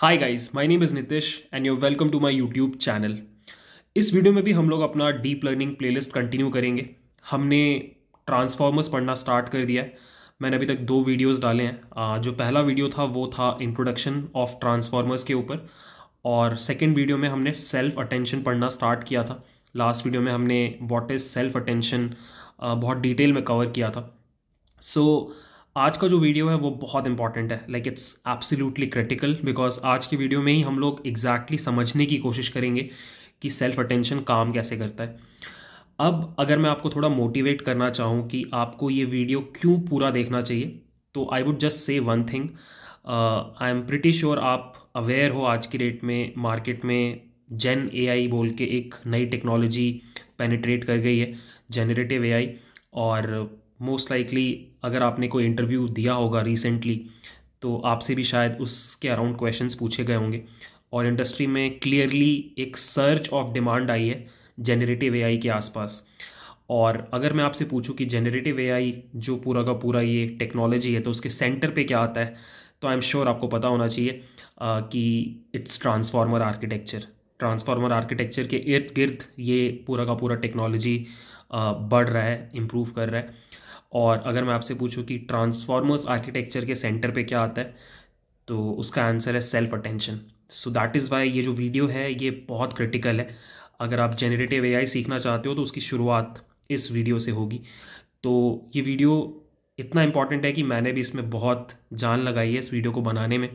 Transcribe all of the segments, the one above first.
Hi guys my name is Nitish and you welcome to my YouTube channel इस video में भी हम लोग अपना डीप लर्निंग प्लेलिस्ट कंटिन्यू करेंगे हमने ट्रांसफॉर्मर्स पढ़ना स्टार्ट कर दिया है मैंने अभी तक दो वीडियोस डाले हैं जो पहला वीडियो था वो था इंट्रोडक्शन ऑफ ट्रांसफॉर्मर्स के ऊपर और सेकेंड वीडियो में हमने सेल्फ अटेंशन पढ़ना स्टार्ट किया था लास्ट वीडियो में हमने वॉट इज़ सेल्फ अटेंशन बहुत डिटेल में कवर किया था सो so, आज का जो वीडियो है वो बहुत इंपॉर्टेंट है like it's absolutely critical because आज की वीडियो में ही हम लोग एग्जैक्टली exactly समझने की कोशिश करेंगे कि सेल्फ अटेंशन काम कैसे करता है अब अगर मैं आपको थोड़ा मोटिवेट करना चाहूँ कि आपको ये वीडियो क्यों पूरा देखना चाहिए तो I would just say one thing I am pretty sure आप अवेयर हो आज की डेट में मार्केट में जेन ए बोल के एक नई टेक्नोलॉजी पेनिट्रेट कर गई है जेनरेटिव ए और मोस्ट लाइकली अगर आपने कोई इंटरव्यू दिया होगा रिसेंटली तो आपसे भी शायद उसके अराउंड क्वेश्चंस पूछे गए होंगे और इंडस्ट्री में क्लियरली एक सर्च ऑफ डिमांड आई है जेनरेटिव ए के आसपास और अगर मैं आपसे पूछूं कि जेनरेटिव ए जो पूरा का पूरा ये टेक्नोलॉजी है तो उसके सेंटर पे क्या आता है तो आई एम श्योर आपको पता होना चाहिए आ, कि it's transformer architecture transformer architecture के इर्द गिर्द ये पूरा का पूरा टेक्नोलॉजी बढ़ रहा है इम्प्रूव कर रहा है और अगर मैं आपसे पूछूं कि ट्रांसफॉर्मर्स आर्किटेक्चर के सेंटर पे क्या आता है तो उसका आंसर है self attention so that is why ये जो वीडियो है ये बहुत क्रिटिकल है अगर आप जेनरेटिव ए सीखना चाहते हो तो उसकी शुरुआत इस वीडियो से होगी तो ये वीडियो इतना इम्पॉर्टेंट है कि मैंने भी इसमें बहुत जान लगाई है इस वीडियो को बनाने में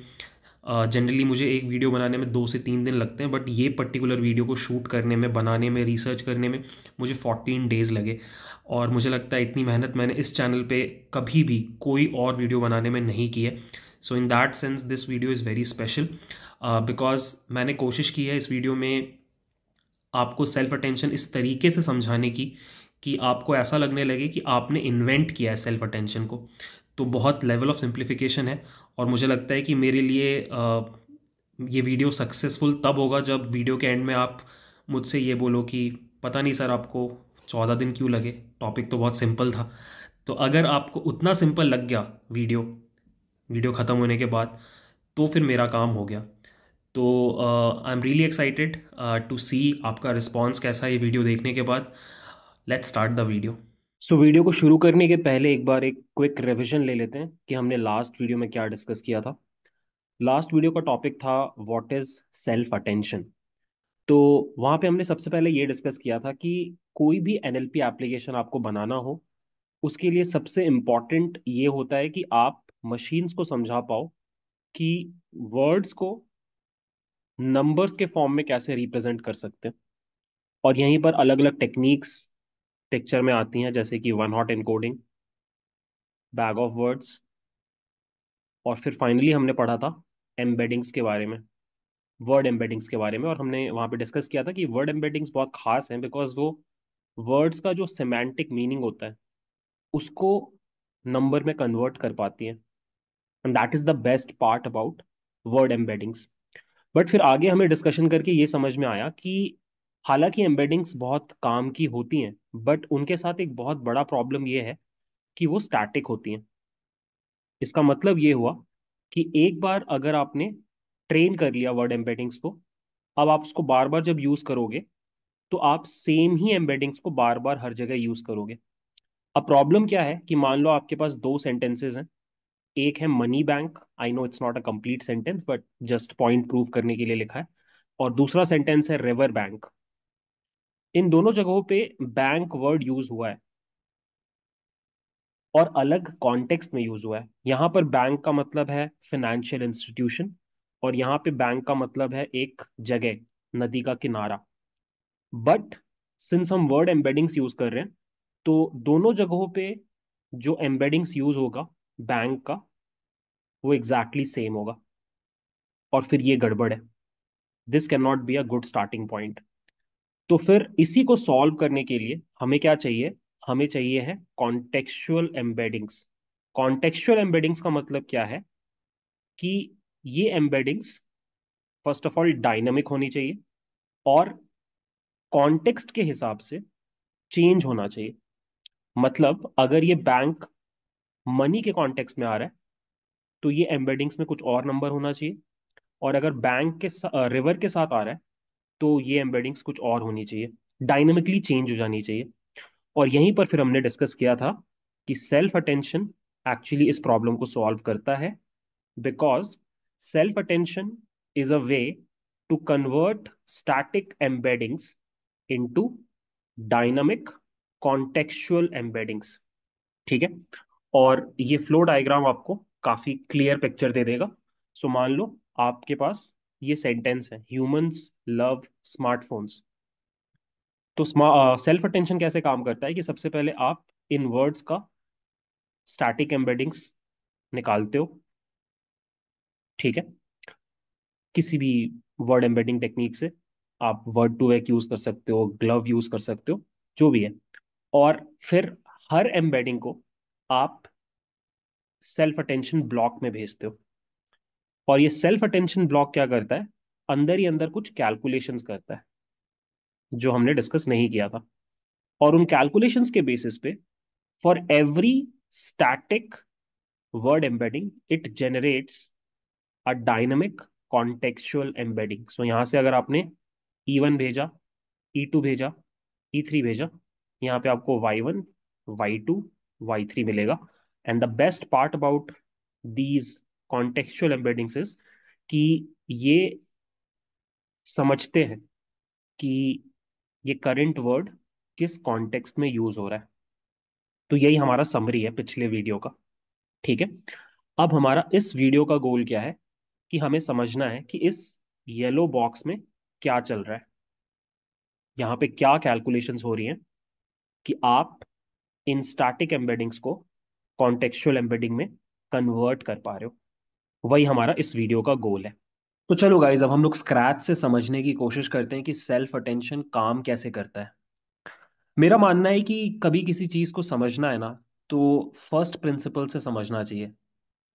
जनरली मुझे एक वीडियो बनाने में दो से तीन दिन लगते हैं बट ये पर्टिकुलर वीडियो को शूट करने में बनाने में रिसर्च करने में मुझे फोर्टीन डेज़ लगे और मुझे लगता है इतनी मेहनत मैंने इस चैनल पे कभी भी कोई और वीडियो बनाने में नहीं की है so in that sense this video is very special because मैंने कोशिश की है इस वीडियो में आपको सेल्फ अटेंशन इस तरीके से समझाने की कि आपको ऐसा लगने लगे कि आपने इन्वेंट किया है सेल्फ अटेंशन को तो बहुत लेवल ऑफ सिंप्लीफिकेशन है और मुझे लगता है कि मेरे लिए ये वीडियो सक्सेसफुल तब होगा जब वीडियो के एंड में आप मुझसे ये बोलो कि पता नहीं सर आपको चौदह दिन क्यों लगे टॉपिक तो बहुत सिंपल था तो अगर आपको उतना सिंपल लग गया वीडियो वीडियो ख़त्म होने के बाद तो फिर मेरा काम हो गया तो I am really excited to see आपका रिस्पॉन्स कैसा है ये वीडियो देखने के बाद let's start the video so so, video को शुरू करने के पहले एक बार एक क्विक रिविजन ले लेते हैं कि हमने लास्ट वीडियो में क्या डिस्कस किया था लास्ट वीडियो का टॉपिक था व्हाट इज सेल्फ अटेंशन तो वहां पे हमने सबसे पहले ये डिस्कस किया था कि कोई भी एनएलपी एप्लीकेशन आपको बनाना हो उसके लिए सबसे इम्पॉर्टेंट ये होता है कि आप मशीन्स को समझा पाओ कि वर्ड्स को नंबर्स के फॉर्म में कैसे रिप्रेजेंट कर सकते हैं और यहीं पर अलग अलग टेक्निक्स पिक्चर में आती हैं जैसे कि one hot encoding bag of words और फिर फाइनली हमने पढ़ा था एम्बेडिंग्स के बारे में वर्ड एम्बेडिंग्स के बारे में और हमने वहाँ पे डिस्कस किया था कि वर्ड एम्बेडिंग्स बहुत खास हैं बिकॉज वो वर्ड्स का जो सेमेंटिक मीनिंग होता है उसको नंबर में कन्वर्ट कर पाती हैं and that is the best part about word embeddings but फिर आगे हमें डिस्कशन करके ये समझ में आया कि हालांकि एम्बेडिंग्स बहुत काम की होती हैं बट उनके साथ एक बहुत बड़ा प्रॉब्लम ये है कि वो स्टैटिक होती हैं इसका मतलब ये हुआ कि एक बार अगर आपने ट्रेन कर लिया वर्ड एम्बेडिंग्स को अब आप उसको बार बार जब यूज़ करोगे तो आप सेम ही एम्बेडिंग्स को बार बार हर जगह यूज़ करोगे अब प्रॉब्लम क्या है कि मान लो आपके पास दो सेंटेंसेज हैं एक है money bank I know it's not a complete sentence but just point prove करने के लिए लिखा है और दूसरा सेंटेंस है रिवर बैंक इन दोनों जगहों पे बैंक वर्ड यूज हुआ है और अलग कॉन्टेक्स्ट में यूज हुआ है यहाँ पर बैंक का मतलब है फिनेंशियल इंस्टीट्यूशन और यहाँ पे बैंक का मतलब है एक जगह नदी का किनारा बट सिंस हम वर्ड एम्बेडिंग्स यूज कर रहे हैं तो दोनों जगहों पे जो एम्बेडिंग्स यूज होगा बैंक का वो एग्जैक्टली exactly सेम होगा और फिर ये गड़बड़ है this can not be a good starting point तो फिर इसी को सॉल्व करने के लिए हमें क्या चाहिए हमें चाहिए है कॉन्टेक्चुअल एम्बेडिंग्स कॉन्टेक्चुअल एम्बेडिंग्स का मतलब क्या है कि ये embeddings first of all dynamic होनी चाहिए और कॉन्टेक्स्ट के हिसाब से चेंज होना चाहिए मतलब अगर ये बैंक मनी के कॉन्टेक्स्ट में आ रहा है तो ये एम्बेडिंग्स में कुछ और नंबर होना चाहिए और अगर बैंक के रिवर के साथ आ रहा है तो ये एम्बेडिंग्स कुछ और होनी चाहिए डायनेमिकली चेंज हो जानी चाहिए और यहीं पर फिर हमने डिस्कस किया था कि सेल्फ अटेंशन एक्चुअली इस प्रॉब्लम को सॉल्व करता है because self attention is a way to convert static embeddings into dynamic contextual embeddings ठीक है और ये फ्लो डायग्राम आपको काफी क्लियर पिक्चर दे देगा सो मान लो आपके पास ये सेंटेंस है ह्यूमंस लव स्मार्टफोन्स तो सेल्फ अटेंशन uh, कैसे काम करता है कि सबसे पहले आप इन वर्ड्स का स्टैटिक एम्बेडिंग्स निकालते हो ठीक है किसी भी वर्ड एम्बेडिंग टेक्निक से आप वर्ड टू वैक यूज कर सकते हो ग्लव यूज कर सकते हो जो भी है और फिर हर एम्बेडिंग को आप सेल्फ अटेंशन ब्लॉक में भेजते हो और ये सेल्फ अटेंशन ब्लॉक क्या करता है अंदर ही अंदर कुछ कैलकुलेशंस करता है जो हमने डिस्कस नहीं किया था और उन कैलकुलेशंस के बेसिस पे for every static word embedding it generates a dynamic contextual embedding so यहां से अगर आपने ई e वन भेजा ई e टू भेजा ई e थ्री भेजा यहाँ पे आपको Y one Y two Y three मिलेगा and the best part about these contextual embeddings is कि ये समझते हैं कि ये करंट वर्ड किस कॉन्टेक्स्ट में यूज हो रहा है तो यही हमारा समरी है पिछले वीडियो का ठीक है अब हमारा इस वीडियो का गोल क्या है कि हमें समझना है कि इस येलो बॉक्स में क्या चल रहा है यहाँ पे क्या कैलकुलेशंस हो रही हैं कि आप इन स्टैटिक एम्बेडिंग्स को कॉन्टेक्चुअल एम्बेडिंग में कन्वर्ट कर पा रहे हो वही हमारा इस वीडियो का गोल है तो चलो गाइज अब हम लोग स्क्रैच से समझने की कोशिश करते हैं कि सेल्फ अटेंशन काम कैसे करता है मेरा मानना है कि कभी किसी चीज़ को समझना है ना तो फर्स्ट प्रिंसिपल से समझना चाहिए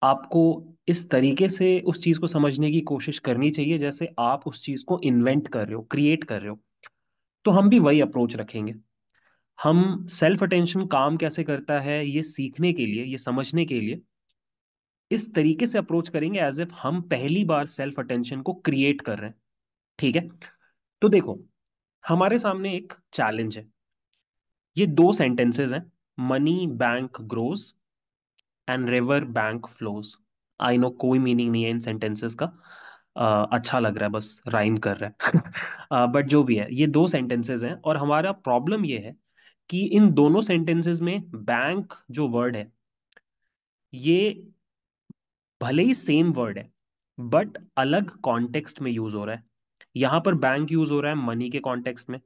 आपको इस तरीके से उस चीज़ को समझने की कोशिश करनी चाहिए जैसे आप उस चीज़ को इन्वेंट कर रहे हो क्रिएट कर रहे हो तो हम भी वही अप्रोच रखेंगे हम सेल्फ अटेंशन काम कैसे करता है ये सीखने के लिए ये समझने के लिए इस तरीके से अप्रोच करेंगे एज इफ हम पहली बार सेल्फ अटेंशन को क्रिएट कर रहे हैं ठीक है तो देखो हमारे सामने एक चैलेंज है ये दो सेंटेंसेस हैं money bank grows and river bank flows I know कोई मीनिंग नहीं है इन सेंटेंसेस का Uh, अच्छा लग रहा है बस राइम कर रहा है बट uh, जो भी है ये दो सेंटेंसेस हैं और हमारा प्रॉब्लम ये है कि इन दोनों सेंटेंसेस में बैंक जो वर्ड है ये भले ही सेम वर्ड है बट अलग कॉन्टेक्स्ट में यूज हो रहा है यहां पर बैंक यूज हो रहा है मनी के कॉन्टेक्स्ट में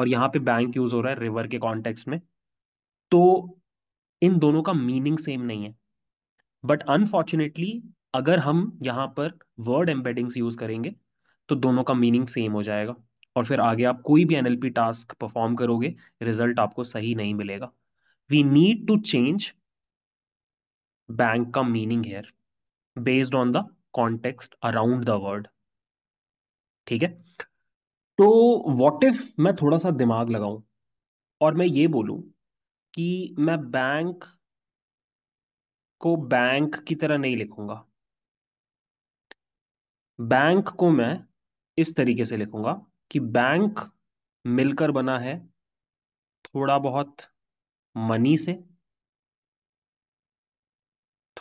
और यहां पे बैंक यूज हो रहा है रिवर के कॉन्टेक्स्ट में तो इन दोनों का मीनिंग सेम नहीं है बट अनफॉर्चुनेटली अगर हम यहां पर वर्ड एम्बेडिंग्स यूज करेंगे तो दोनों का मीनिंग सेम हो जाएगा और फिर आगे आप कोई भी एनएलपी टास्क परफॉर्म करोगे रिजल्ट आपको सही नहीं मिलेगा we need to change bank का meaning here based on the context around the word ठीक है तो वॉट इफ मैं थोड़ा सा दिमाग लगाऊं और मैं ये बोलूं कि मैं बैंक को बैंक की तरह नहीं लिखूंगा बैंक को मैं इस तरीके से लिखूंगा कि बैंक मिलकर बना है थोड़ा बहुत मनी से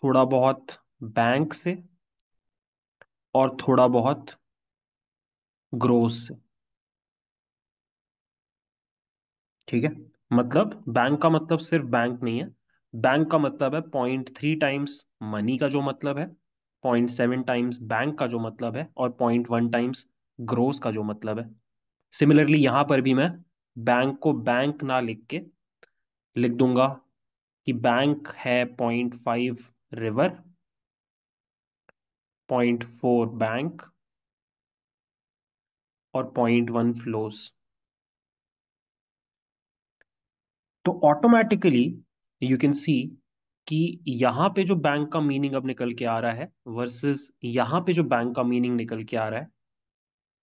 थोड़ा बहुत बैंक से और थोड़ा बहुत ग्रोस से ठीक है मतलब बैंक का मतलब सिर्फ बैंक नहीं है बैंक का मतलब है पॉइंट थ्री टाइम्स मनी का जो मतलब है पॉइंट सेवन टाइम्स बैंक का जो मतलब है और पॉइंट वन टाइम्स ग्रोस का जो मतलब है सिमिलरली यहां पर भी मैं बैंक को बैंक ना लिख के लिख दूंगा कि बैंक है point five river four bank और पॉइंट वन फ्लोस तो ऑटोमेटिकली यू कैन सी कि यहां पे जो बैंक का मीनिंग अब निकल के आ रहा है वर्सेस यहां पे जो बैंक का मीनिंग निकल के आ रहा है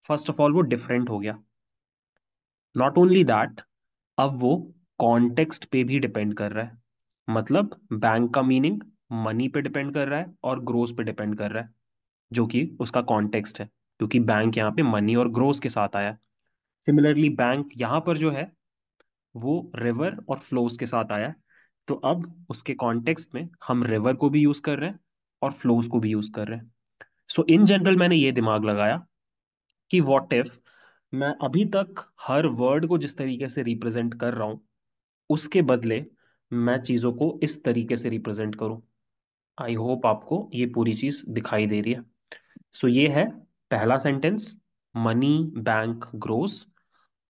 फर्स्ट ऑफ ऑल वो डिफरेंट हो गया नॉट ओनली दैट अब वो कॉन्टेक्स्ट पे भी डिपेंड कर रहा है मतलब बैंक का मीनिंग मनी पे डिपेंड कर रहा है और ग्रोथ पे डिपेंड कर रहा है जो कि उसका कॉन्टेक्स्ट है क्योंकि बैंक यहाँ पे मनी और ग्रोस के साथ आया सिमिलरली बैंक यहाँ पर जो है वो रिवर और फ्लोस के साथ आया तो अब उसके कॉन्टेक्स्ट में हम रिवर को भी यूज कर रहे हैं और फ्लोस को भी यूज कर रहे हैं सो इन जनरल मैंने ये दिमाग लगाया कि वॉट इफ मैं अभी तक हर वर्ड को जिस तरीके से रिप्रेजेंट कर रहा हूँ उसके बदले मैं चीज़ों को इस तरीके से रिप्रेजेंट करूँ आई होप आपको ये पूरी चीज़ दिखाई दे रही है सो so ये है पहला सेंटेंस मनी बैंक ग्रोस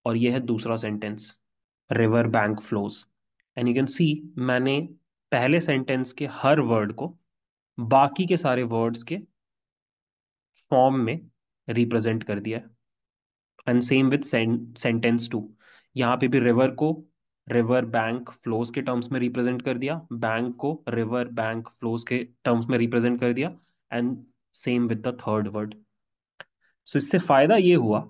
और ये है दूसरा sentence river bank flows and you can see मैंने पहले सेंटेंस के हर वर्ड को बाकी के सारे वर्ड्स के फॉर्म में रिप्रेजेंट कर दिया and same with sentence two यहाँ पे भी रिवर को रिवर बैंक फ्लोज के टर्म्स में रिप्रेजेंट कर दिया बैंक को रिवर बैंक फ्लोज के टर्म्स में रिप्रेजेंट कर दिया and same with the third word so इससे फायदा ये हुआ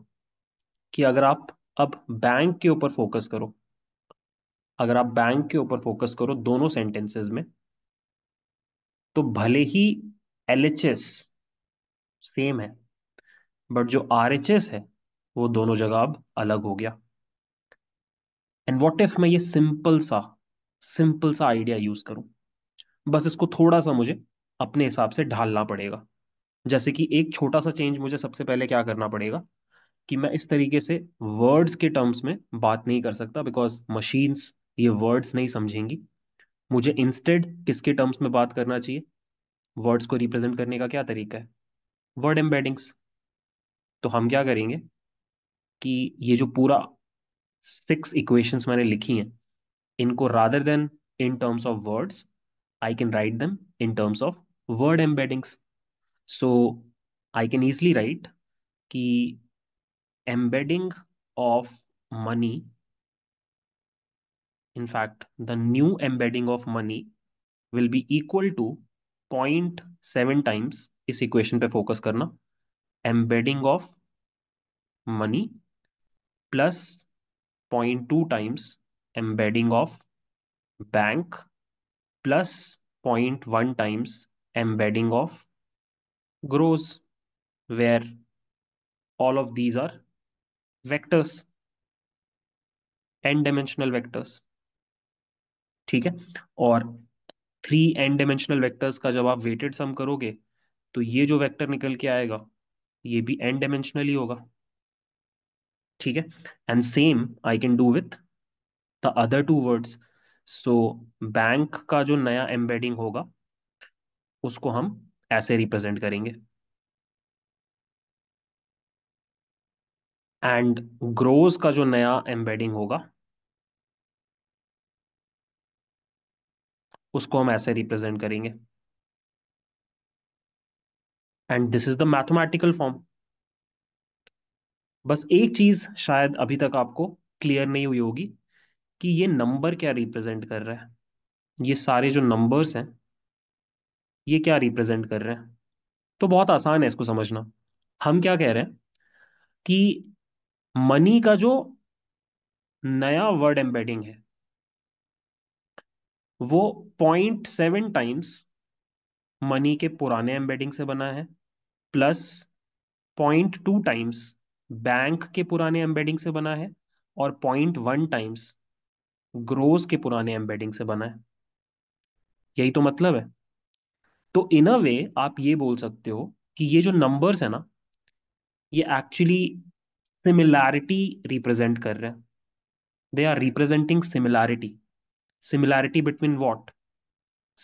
कि अगर आप अब बैंक के ऊपर फोकस करो अगर आप बैंक के ऊपर फोकस करो दोनों सेंटेंसेस में तो भले ही एल सेम है बट जो आर है वो दोनों जगह अब अलग हो गया एंड वॉट इफ मैं ये सिंपल सा सिंपल सा आइडिया यूज करूं बस इसको थोड़ा सा मुझे अपने हिसाब से ढालना पड़ेगा जैसे कि एक छोटा सा चेंज मुझे सबसे पहले क्या करना पड़ेगा कि मैं इस तरीके से वर्ड्स के टर्म्स में बात नहीं कर सकता बिकॉज मशीन्स ये वर्ड्स नहीं समझेंगी मुझे इंस्टेड किसके टर्म्स में बात करना चाहिए वर्ड्स को रिप्रेजेंट करने का क्या तरीका है वर्ड एम्बेडिंग्स तो हम क्या करेंगे कि ये जो पूरा सिक्स इक्वेशंस मैंने लिखी हैं इनको rather than in terms of words I can write them in terms of word embeddings So I can easily write ki embedding of money, in fact, the new embedding of money will be equal to 0.7 times is equation pe focus karna embedding of money plus 0.2 times embedding of bank plus 0.1 times embedding of grows where all of these are vectors n dimensional vectors ठीक है और three N dimensional vectors का जब आप weighted sum करोगे तो ये जो वेक्टर निकल के आएगा ये भी एन डायमेंशनल ही होगा ठीक है and same I can do with the other two words so bank का जो नया एम्बेडिंग होगा उसको हम ऐसे रिप्रेजेंट करेंगे एंड ग्रोज का जो नया एम्बेडिंग होगा उसको हम ऐसे रिप्रेजेंट करेंगे and this is the mathematical form बस एक चीज शायद अभी तक आपको क्लियर नहीं हुई होगी कि ये नंबर क्या रिप्रेजेंट कर रहा है ये सारे जो नंबर्स हैं ये क्या रिप्रेजेंट कर रहे हैं तो बहुत आसान है इसको समझना हम क्या कह रहे हैं कि मनी का जो नया वर्ड एम्बेडिंग है वो पॉइंट सेवन टाइम्स मनी के पुराने एम्बेडिंग से बना है plus point two times bank के पुराने एम्बेडिंग से बना है और पॉइंट वन टाइम्स ग्रोस के पुराने एम्बेडिंग से बना है यही तो मतलब है तो इन अ वे आप ये बोल सकते हो कि ये जो नंबर्स है ना ये एक्चुअली सिमिलैरिटी रिप्रेजेंट कर रहे हैं they are representing similarity similarity between what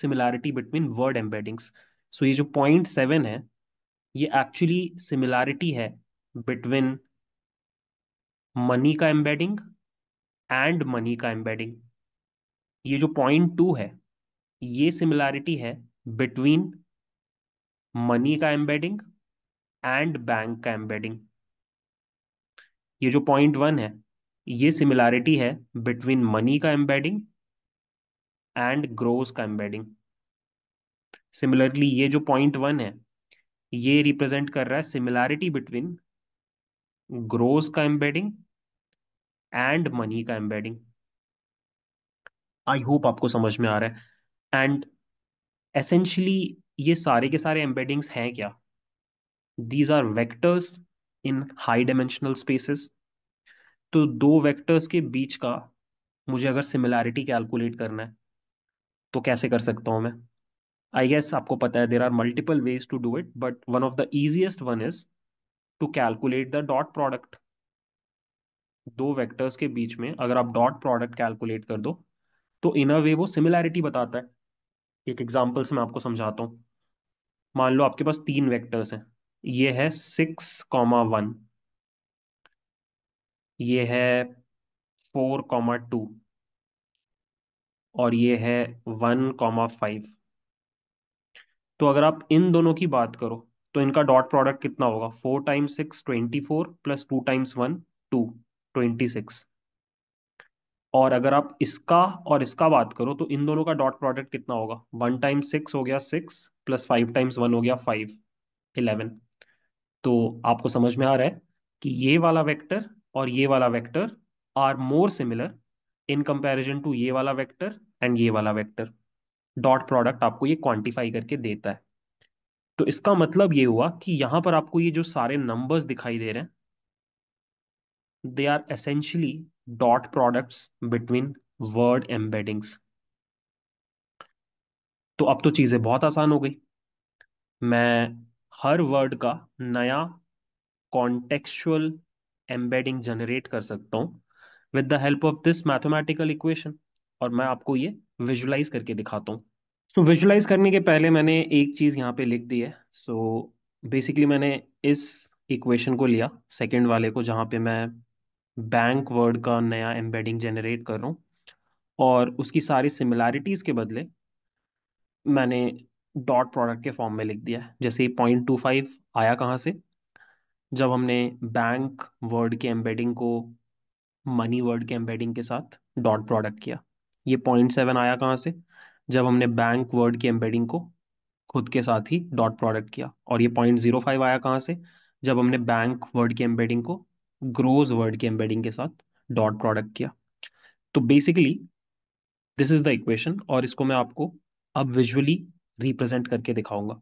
similarity between word embeddings so ये जो पॉइंट सेवन है ये एक्चुअली सिमिलैरिटी है बिटवीन मनी का एम्बेडिंग एंड मनी का एम्बेडिंग ये जो पॉइंट टू है ये सिमिलैरिटी है बिटवीन मनी का एम्बेडिंग एंड बैंक का एम्बेडिंग ये जो पॉइंट वन है ये सिमिलैरिटी है बिटवीन मनी का एम्बेडिंग एंड ग्रोस का एम्बेडिंग सिमिलरली ये जो पॉइंट वन है ये रिप्रेजेंट कर रहा है सिमिलैरिटी बिटवीन ग्रोस का एम्बेडिंग एंड मनी का एम्बेडिंग आई होप आपको समझ में आ रहा है एंड एसेंशली ये सारे के सारे एम्बेडिंग्स हैं क्या these are vectors in high dimensional spaces तो दो वेक्टर्स के बीच का मुझे अगर सिमिलैरिटी कैलकुलेट करना है तो कैसे कर सकता हूँ मैं आई गेस आपको पता है there are multiple ways to do it but one of the easiest one is to calculate the dot product दो वेक्टर्स के बीच में अगर आप डॉट प्रोडक्ट कैलकुलेट कर दो तो इन अ वे वो सिमिलैरिटी बताता है एक एग्जाम्पल से मैं आपको समझाता हूँ मान लो आपके पास तीन वेक्टर्स हैं ये है सिक्स कॉमा वन ये है फोर कॉमा टू और ये है वन कॉमा फाइव तो अगर आप इन दोनों की बात करो तो इनका डॉट प्रोडक्ट कितना होगा four times six twenty four plus two times one two twenty six और अगर आप इसका और इसका बात करो तो इन दोनों का डॉट प्रोडक्ट कितना होगा वन टाइम सिक्स हो गया six plus five times one हो गया फाइव इलेवन तो आपको समझ में आ रहा है कि ये वाला वेक्टर और ये वाला vector are more similar in comparison to ये वाला वेक्टर एंड ये वाला वेक्टर डॉट प्रोडक्ट आपको ये क्वांटिफाई करके देता है तो इसका मतलब ये हुआ कि यहाँ पर आपको ये जो सारे नंबर्स दिखाई दे रहे हैं they are essentially dot products between word embeddings. तो अब तो चीजें बहुत आसान हो गई मैं हर वर्ड का नया कॉन्टेक्चुअल एम्बेडिंग जनरेट कर सकता हूँ with the help of this mathematical equation और मैं आपको ये विजुलाइज करके दिखाता हूँ सो so, विजुलाइज करने के पहले मैंने एक चीज यहाँ पे लिख दी है सो so, बेसिकली मैंने इस इक्वेशन को लिया सेकेंड वाले को जहाँ पे मैं बैंक वर्ड का नया एम्बेडिंग जनरेट कर रहा हूँ और उसकी सारी सिमिलैरिटीज़ के बदले मैंने डॉट प्रोडक्ट के फॉर्म में लिख दिया है जैसे पॉइंट टू फाइव आया कहाँ से जब हमने बैंक वर्ड के एम्बेडिंग को मनी वर्ड के एम्बेडिंग के साथ डॉट प्रोडक्ट किया ये पॉइंट सेवन आया कहाँ से जब हमने बैंक वर्ड के एम्बेडिंग को खुद के साथ ही डॉट प्रोडक्ट किया और ये पॉइंट जीरो फाइव आया कहाँ से जब हमने बैंक वर्ड की एम्बेडिंग को ग्रोज वर्ड के एम्बेडिंग के साथ डॉट प्रोडक्ट किया तो basically this is the equation और इसको मैं आपको अब विजुअली रिप्रेजेंट करके दिखाऊंगा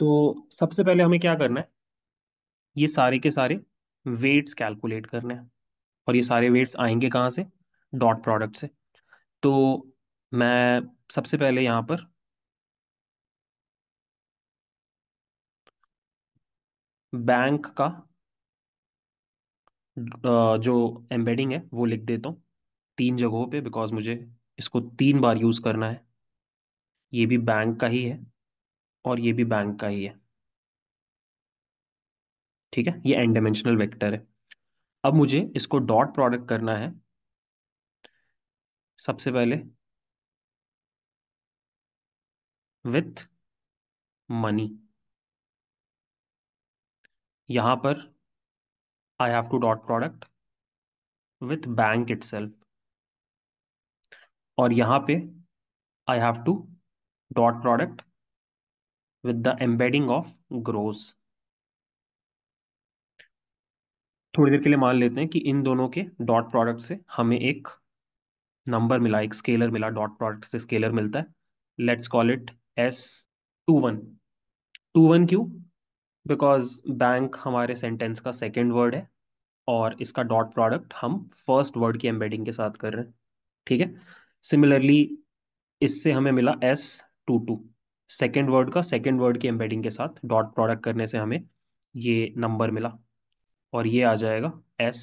तो सबसे पहले हमें क्या करना है ये सारे के सारे वेट्स कैलकुलेट करने हैं और ये सारे वेट्स आएंगे कहाँ से डॉट प्रोडक्ट से तो मैं सबसे पहले यहाँ पर बैंक का जो एम्बेडिंग है वो लिख देता हूँ तीन जगहों पे बिकॉज मुझे इसको तीन बार यूज़ करना है ये भी बैंक का ही है और ये भी बैंक का ही है ठीक है ये एन डायमेंशनल वेक्टर है अब मुझे इसको डॉट प्रोडक्ट करना है सबसे पहले विथ मनी यहां पर I have to dot product with bank itself. और यहां पे I have to dot product with the embedding of grows. थोड़ी देर के लिए मान लेते हैं कि इन दोनों के डॉट प्रोडक्ट से हमें एक नंबर मिला एक स्केलर मिला डॉट प्रोडक्ट से स्केलर मिलता है let's call it S two one two one क्यों बिकॉज बैंक हमारे सेंटेंस का सेकेंड वर्ड है और इसका डॉट प्रोडक्ट हम फर्स्ट वर्ड की एम्बेडिंग के साथ कर रहे हैं ठीक है सिमिलरली इससे हमें मिला S two two second word का सेकेंड वर्ड की एम्बेडिंग के साथ डॉट प्रोडक्ट करने से हमें ये नंबर मिला और ये आ जाएगा एस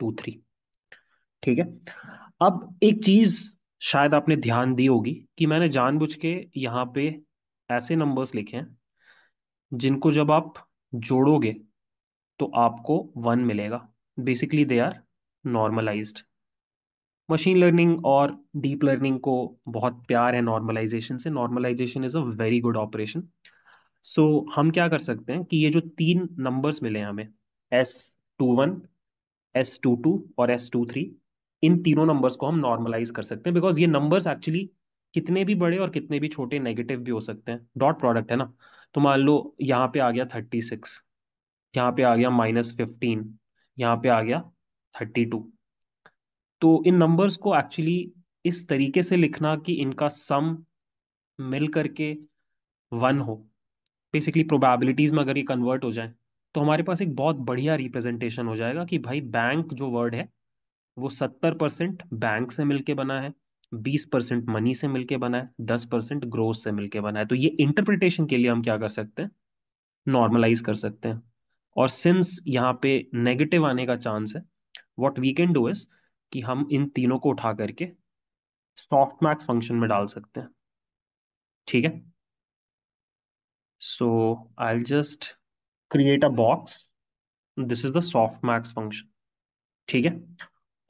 टू थ्री ठीक है अब एक चीज़ शायद आपने ध्यान दी होगी कि मैंने जानबूझ के यहाँ पे ऐसे नंबर्स लिखे हैं जिनको जब आप जोड़ोगे तो आपको वन मिलेगा basically they are normalised machine learning और डीप लर्निंग को बहुत प्यार है नॉर्मलाइजेशन से normalisation is a very good operation so हम क्या कर सकते हैं कि ये जो तीन नंबर्स मिले हैं हमें S two one S two two और एस टू थ्री इन तीनों नंबर्स को हम नॉर्मलाइज कर सकते हैं बिकॉज ये नंबर्स एक्चुअली कितने भी बड़े और कितने भी छोटे नेगेटिव भी हो सकते हैं डॉट प्रोडक्ट है ना तो मान लो यहाँ पे आ गया थर्टी सिक्स यहाँ पे आ गया माइनस फिफ्टीन यहाँ पे आ गया थर्टी टू तो इन नंबर्स को एक्चुअली इस तरीके से लिखना कि इनका सम मिल करके वन हो बेसिकली प्रोबेबिलिटीज में अगर ये कन्वर्ट हो जाए तो हमारे पास एक बहुत बढ़िया रिप्रेजेंटेशन हो जाएगा कि भाई बैंक जो वर्ड है वो सत्तर परसेंट बैंक से मिलके बना है बीस परसेंट मनी से मिलके बना है दस परसेंट ग्रोथ से मिलके बना है तो ये इंटरप्रिटेशन के लिए हम क्या कर सकते हैं नॉर्मलाइज कर सकते हैं और सिंस यहाँ पे नेगेटिव आने का चांस है what we can do is कि हम इन तीनों को उठा करके सॉफ्ट मैक्स फंक्शन में डाल सकते हैं ठीक है so I just create a box this is the softmax function ठीक है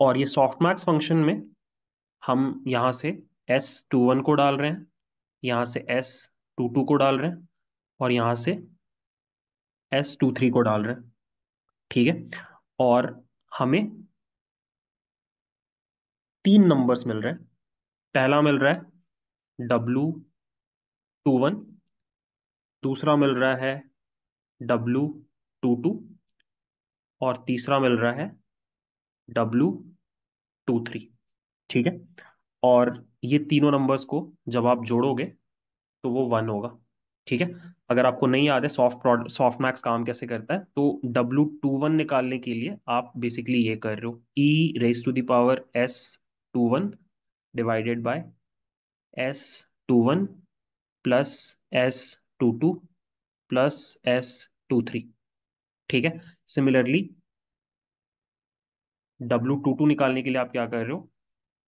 और ये सॉफ्ट मैक्स फंक्शन में हम यहाँ से एस टू वन को डाल रहे हैं यहाँ से एस टू टू को डाल रहे हैं और यहाँ से एस टू थ्री को डाल रहे हैं ठीक है और हमें तीन नंबर्स मिल रहे हैं पहला मिल रहा है डब्लू टू वन दूसरा मिल रहा है डब्लू टू टू और तीसरा मिल रहा है डब्लू टू थ्री ठीक है और ये तीनों नंबर्स को जब आप जोड़ोगे तो वो वन होगा ठीक है अगर आपको नहीं याद है सॉफ्ट प्रोडक्ट सॉफ्ट मैक्स काम कैसे करता है तो डब्ल्यू टू वन निकालने के लिए आप बेसिकली ये कर रहे हो e raise to the power S two one divided by S two one plus S two two plus S two three ठीक है सिमिलरली डब्ल्यू टू टू निकालने के लिए आप क्या कर रहे हो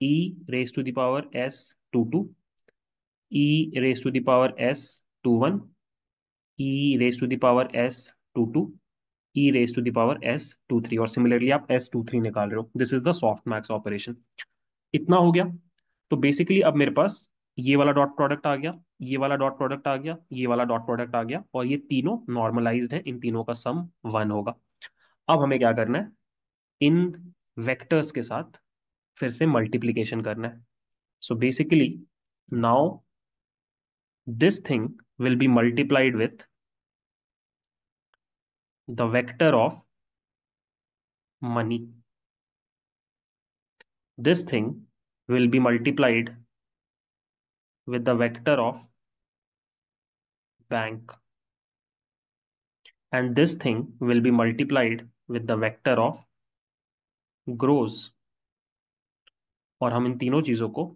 e raised to the power s 22 e raised to the power s 21 e raised to the power s 22 e raised to the power s 23 और सिमिलरली आप s 23 निकाल रहे हो this is the softmax operation इतना हो गया तो basically अब मेरे पास ये वाला डॉट प्रोडक्ट आ गया ये वाला डॉट प्रोडक्ट आ गया ये वाला डॉट प्रोडक्ट आ गया और ये तीनों नॉर्मलाइज्ड हैं इन तीनों का सम वन होगा अब हमें क्या करना है इन वेक्टर्स के साथ फिर से मल्टीप्लीकेशन करना है so basically now this thing will be multiplied with the vector of money this thing will be multiplied with the vector of bank and this thing will be multiplied with the vector of grows और हम इन तीनों चीज़ों को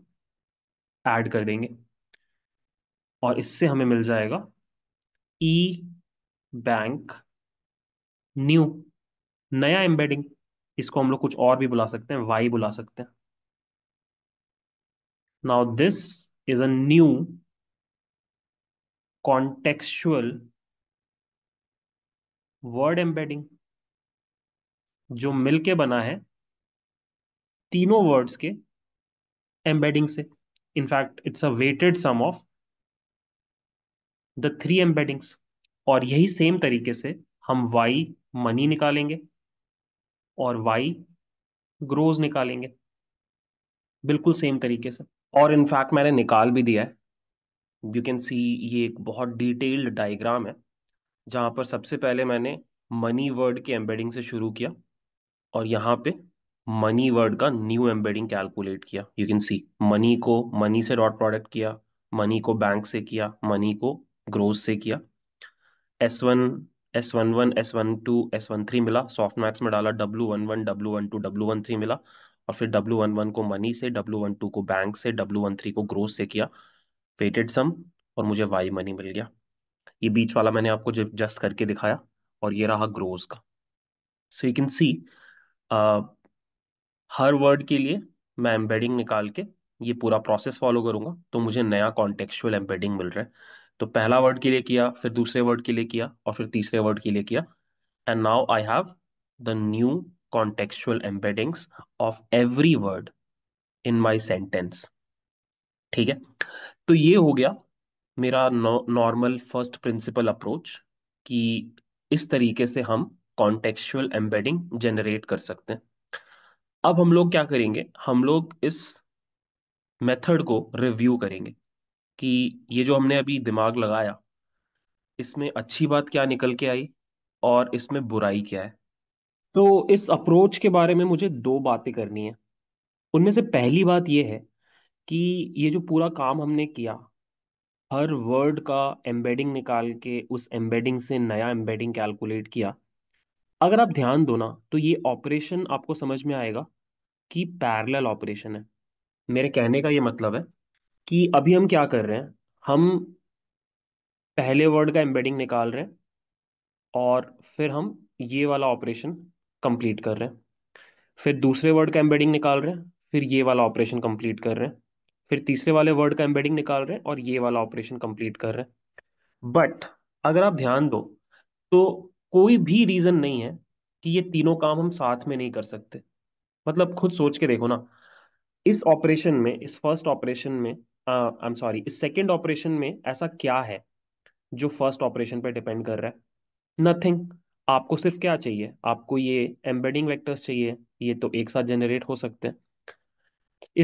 add कर देंगे और इससे हमें मिल जाएगा ई बैंक न्यू नया एम्बेडिंग इसको हम लोग कुछ और भी बुला सकते हैं वाई बुला सकते हैं now this is a new contextual word embedding जो मिलके बना है तीनों वर्ड्स के एम्बेडिंग से in fact it's a weighted sum of the three embeddings और यही सेम तरीके से हम वाई मनी निकालेंगे और वाई ग्रोज निकालेंगे बिल्कुल सेम तरीके से और इनफैक्ट मैंने निकाल भी दिया है यू कैन सी ये एक बहुत डिटेल्ड डायग्राम है जहाँ पर सबसे पहले मैंने मनी वर्ड के एम्बेडिंग से शुरू किया और यहाँ पे मनी वर्ड का न्यू एम्बेडिंग कैलकुलेट किया यू कैन सी मनी को मनी से डॉट प्रोडक्ट किया मनी को बैंक से किया मनी को ग्रोस से किया S one S one one S one two S one three मिला सॉफ्ट में डाला W one one W one two W one three मिला और फिर डब्ल्यू वन वन को मनी से डब्ल्यू वन टू को बैंक से डब्ल्यू वन थ्री को ग्रोथ से किया वेटेड सम और मुझे वाई मनी मिल गया ये बीच वाला मैंने आपको जस्ट करके दिखाया और ये रहा ग्रोज का सो यू कैन सी हर वर्ड के लिए मैं एम्बेडिंग निकाल के ये पूरा प्रोसेस फॉलो करूंगा तो मुझे नया कॉन्टेक्चुअल एम्बेडिंग मिल रहा है तो पहला वर्ड के लिए किया फिर दूसरे वर्ड के लिए किया और फिर तीसरे वर्ड के लिए किया and now I have the new contextual embeddings of every word in my sentence ठीक है तो ये हो गया मेरा नॉर्मल फर्स्ट प्रिंसिपल अप्रोच कि इस तरीके से हम कॉन्टेक्चुअल एम्बेडिंग जनरेट कर सकते हैं अब हम लोग क्या करेंगे हम लोग इस मेथड को रिव्यू करेंगे कि ये जो हमने अभी दिमाग लगाया इसमें अच्छी बात क्या निकल के आई और इसमें बुराई क्या है तो इस अप्रोच के बारे में मुझे दो बातें करनी है उनमें से पहली बात यह है कि ये जो पूरा काम हमने किया हर वर्ड का एम्बेडिंग निकाल के उस एम्बेडिंग से नया एम्बेडिंग कैलकुलेट किया अगर आप ध्यान दो ना तो ये ऑपरेशन आपको समझ में आएगा कि पैरेलल ऑपरेशन है मेरे कहने का ये मतलब है कि अभी हम क्या कर रहे हैं हम पहले वर्ड का एम्बेडिंग निकाल रहे हैं और फिर हम ये वाला ऑपरेशन कंप्लीट कर रहे हैं फिर दूसरे वर्ड का एम्बेडिंग निकाल रहे हैं फिर ये वाला ऑपरेशन कंप्लीट कर रहे हैं फिर तीसरे वाले वर्ड का एम्बेडिंग निकाल रहे हैं और ये वाला ऑपरेशन कंप्लीट कर रहे हैं बट अगर आप ध्यान दो तो कोई भी रीजन नहीं है कि ये तीनों काम हम साथ में नहीं कर सकते मतलब खुद सोच के देखो ना इस ऑपरेशन में इस फर्स्ट ऑपरेशन में आई एम सॉरी इस सेकेंड ऑपरेशन में ऐसा क्या है जो फर्स्ट ऑपरेशन पे डिपेंड कर रहा है नथिंग आपको सिर्फ क्या चाहिए आपको ये एम्बेडिंग वेक्टर्स चाहिए ये तो एक साथ जनरेट हो सकते हैं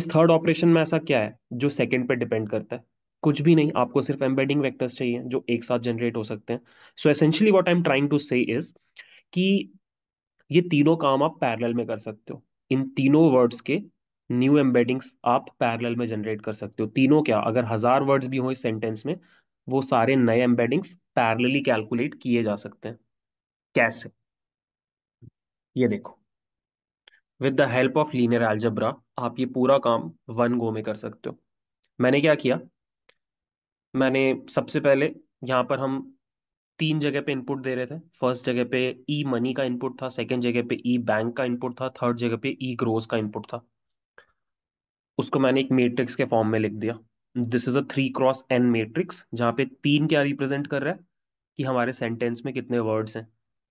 इस थर्ड ऑपरेशन में ऐसा क्या है जो सेकेंड पे डिपेंड करता है कुछ भी नहीं आपको सिर्फ एम्बेडिंग वेक्टर्स चाहिए जो एक साथ जनरेट हो सकते हैं so essentially what I am trying to say is कि ये तीनों काम आप पैरेलल में कर सकते हो इन तीनों वर्ड्स के न्यू एम्बेडिंग्स आप पैरेलल में जनरेट कर सकते हो तीनों क्या अगर हजार वर्ड्स भी हो इस सेंटेंस में वो सारे नए एम्बेडिंग्स पैरेलली कैलकुलेट किए जा सकते हैं कैसे ये देखो with the help of linear algebra आप ये पूरा काम वन गो में कर सकते हो मैंने क्या किया मैंने सबसे पहले यहाँ पर हम तीन जगह पे इनपुट दे रहे थे फर्स्ट जगह पे ई e मनी का इनपुट था सेकंड जगह पे ई e बैंक का इनपुट था थर्ड जगह पे ई e ग्रोस का इनपुट था उसको मैंने एक मैट्रिक्स के फॉर्म में लिख दिया this is a three cross N matrix जहाँ पे तीन क्या रिप्रेजेंट कर रहा है कि हमारे सेंटेंस में कितने वर्ड्स हैं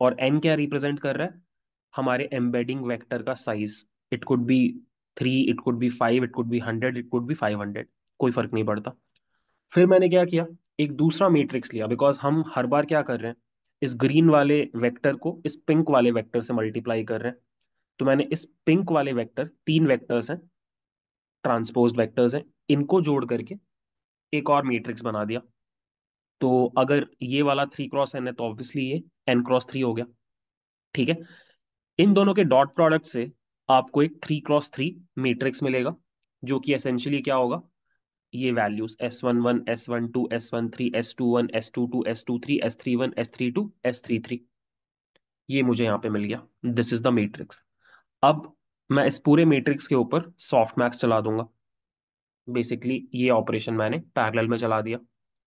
और एन क्या रिप्रेजेंट कर रहा है हमारे एम्बेडिंग वेक्टर का size it could be three it could be five it could be hundred it could be five hundred कोई फर्क नहीं पड़ता फिर मैंने क्या किया एक दूसरा मेट्रिक्स लिया बिकॉज हम हर बार क्या कर रहे हैं इस ग्रीन वाले वेक्टर को इस पिंक वाले वेक्टर से मल्टीप्लाई कर रहे हैं तो मैंने इस पिंक वाले वेक्टर तीन वेक्टर्स हैं ट्रांसपोज वेक्टर्स हैं इनको जोड़ करके एक और मैट्रिक्स बना दिया तो अगर ये वाला थ्री क्रॉस एन है तो ऑब्वियसली ये एन क्रॉस थ्री हो गया ठीक है इन दोनों के डॉट प्रोडक्ट से आपको एक थ्री क्रॉस थ्री मेट्रिक्स मिलेगा जो कि एसेंशियली क्या होगा ये values S one one S one two S one three S two one S two two S two three S three one S three two S three three ये मुझे यहाँ पे मिल गया दिस इज द मैट्रिक्स अब मैं इस पूरे matrix के ऊपर सॉफ्ट मैक्स चला दूंगा बेसिकली ये ऑपरेशन मैंने पैरेलल में चला दिया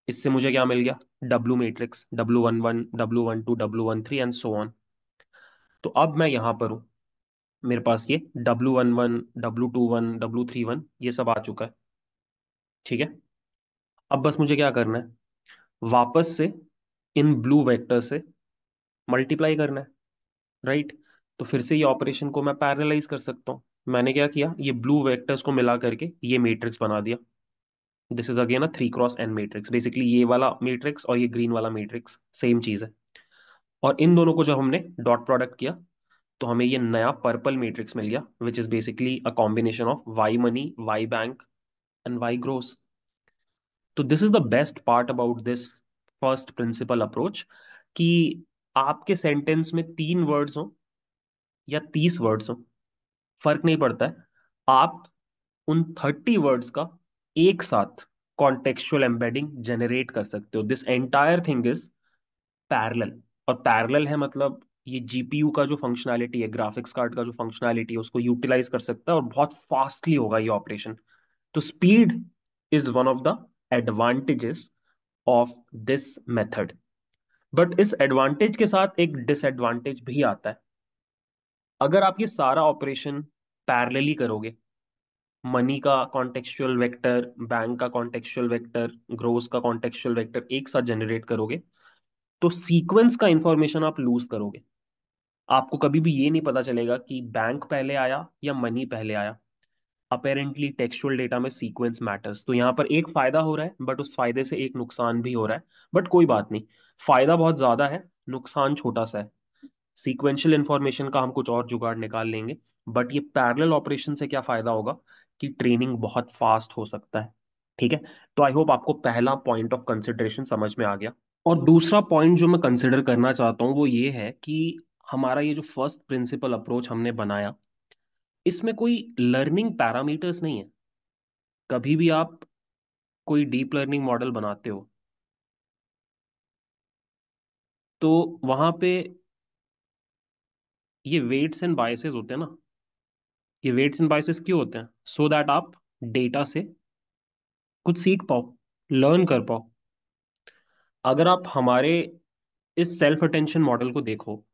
इससे मुझे क्या मिल गया W matrix W one one W one two W one three and so on तो अब मैं यहाँ पर हूँ मेरे पास ये W one one W two one W three one ये सब आ चुका है ठीक है अब बस मुझे क्या करना है वापस से इन ब्लू वेक्टर से मल्टीप्लाई करना है राइट तो फिर से ये ऑपरेशन को मैं पैरलाइज कर सकता हूं मैंने क्या किया ये ब्लू वेक्टर्स को मिला करके ये मैट्रिक्स बना दिया this is again a three cross N matrix basically ये वाला मैट्रिक्स और ये ग्रीन वाला मैट्रिक्स सेम चीज है और इन दोनों को जब हमने डॉट प्रोडक्ट किया तो हमें ये नया पर्पल मैट्रिक्स मिल गया which is basically a combination of y money y bank and y grows. तो this is the best part about this first principle approach कि आपके सेंटेंस में तीन वर्ड्स हो या तीस वर्ड्स हो फर्क नहीं पड़ता है आप उन थर्टी वर्ड्स का एक साथ कॉन्टेक्चुअल एम्बेडिंग जनरेट कर सकते हो this entire thing is parallel और पैरल है मतलब ये जीपीयू का जो फंक्शनैलिटी है ग्राफिक्स कार्ड का जो फंक्शनैलिटी है उसको यूटिलाइज कर सकता है और बहुत फास्टली होगा ये ऑपरेशन तो speed is one of the advantages of this method but इस एडवांटेज के साथ एक डिसएडवांटेज भी आता है अगर आप ये सारा ऑपरेशन पैरेलली करोगे मनी का कॉन्टेक्चुअल वेक्टर बैंक का कॉन्टेक्चुअल वेक्टर ग्रोस का कॉन्टेक्चुअल वेक्टर एक साथ जनरेट करोगे तो सीक्वेंस का इंफॉर्मेशन आप लूज करोगे आपको कभी भी ये नहीं पता चलेगा कि बैंक पहले आया या मनी पहले आया अपेरेंटली टेक्सचुअल डेटा में सीक्वेंस मैटर्स तो यहाँ पर एक फायदा हो रहा है बट उस फायदे से एक नुकसान भी हो रहा है बट कोई बात नहीं फायदा बहुत ज्यादा है नुकसान छोटा सा है सीक्वेंशियल इन्फॉर्मेशन का हम कुछ और जुगाड़ निकाल लेंगे बट ये पैरल ऑपरेशन से क्या फायदा होगा कि ट्रेनिंग बहुत फास्ट हो सकता है ठीक है तो आई होप आपको पहला पॉइंट ऑफ कंसिडरेशन समझ में आ गया और दूसरा पॉइंट जो मैं कंसिडर करना चाहता हूँ वो ये है कि हमारा ये जो फर्स्ट प्रिंसिपल अप्रोच हमने बनाया इसमें कोई लर्निंग पैरामीटर्स नहीं है कभी भी आप कोई डीप लर्निंग मॉडल बनाते हो तो वहां पे ये वेट्स एंड बायसेस होते हैं ना ये वेट्स एंड बायसेस क्यों होते हैं सो so दैट आप डेटा से कुछ सीख पाओ लर्न कर पाओ अगर आप हमारे इस सेल्फ अटेंशन मॉडल को देखो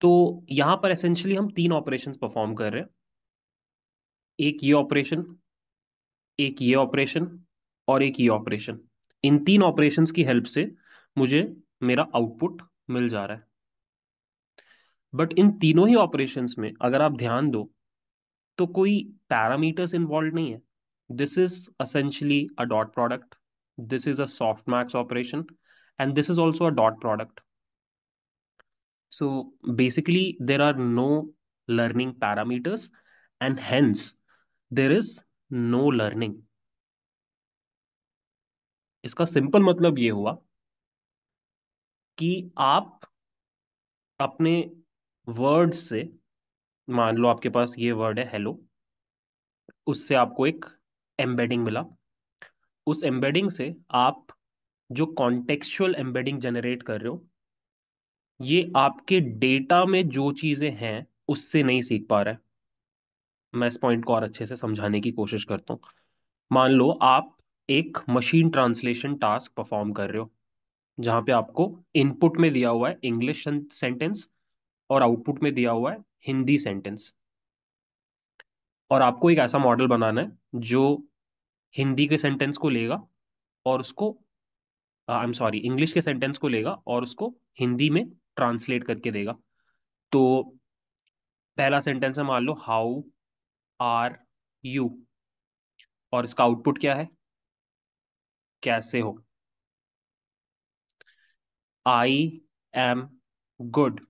तो यहाँ पर एसेंशियली हम तीन ऑपरेशंस परफॉर्म कर रहे हैं एक ये ऑपरेशन एक ये ऑपरेशन और एक ये ऑपरेशन इन तीन ऑपरेशन की हेल्प से मुझे मेरा आउटपुट मिल जा रहा है बट इन तीनों ही ऑपरेशंस में अगर आप ध्यान दो तो कोई पैरामीटर्स इन्वॉल्व नहीं है this is essentially a dot product this is a softmax operation and this is also a dot product So basically, there are no learning parameters, and hence there is no learning. इसका simple मतलब ये हुआ कि आप अपने word से मान लो आपके पास ये वर्ड है हेलो उससे आपको एक एम्बेडिंग मिला उस एम्बेडिंग से आप जो कॉन्टेक्चुअल एम्बेडिंग जनरेट कर रहे हो ये आपके डेटा में जो चीज़ें हैं उससे नहीं सीख पा रहा है मैं इस पॉइंट को और अच्छे से समझाने की कोशिश करता हूँ मान लो आप एक मशीन ट्रांसलेशन टास्क परफॉर्म कर रहे हो जहां पे आपको इनपुट में दिया हुआ है इंग्लिश सेंटेंस और आउटपुट में दिया हुआ है हिंदी सेंटेंस और आपको एक ऐसा मॉडल बनाना है जो हिंदी के सेंटेंस को लेगा और उसको आई एम सॉरी इंग्लिश के सेंटेंस को लेगा और उसको हिंदी में ट्रांसलेट करके देगा तो पहला सेंटेंस है मान लो हाउ आर यू और इसका आउटपुट क्या है कैसे हो आई एम गुड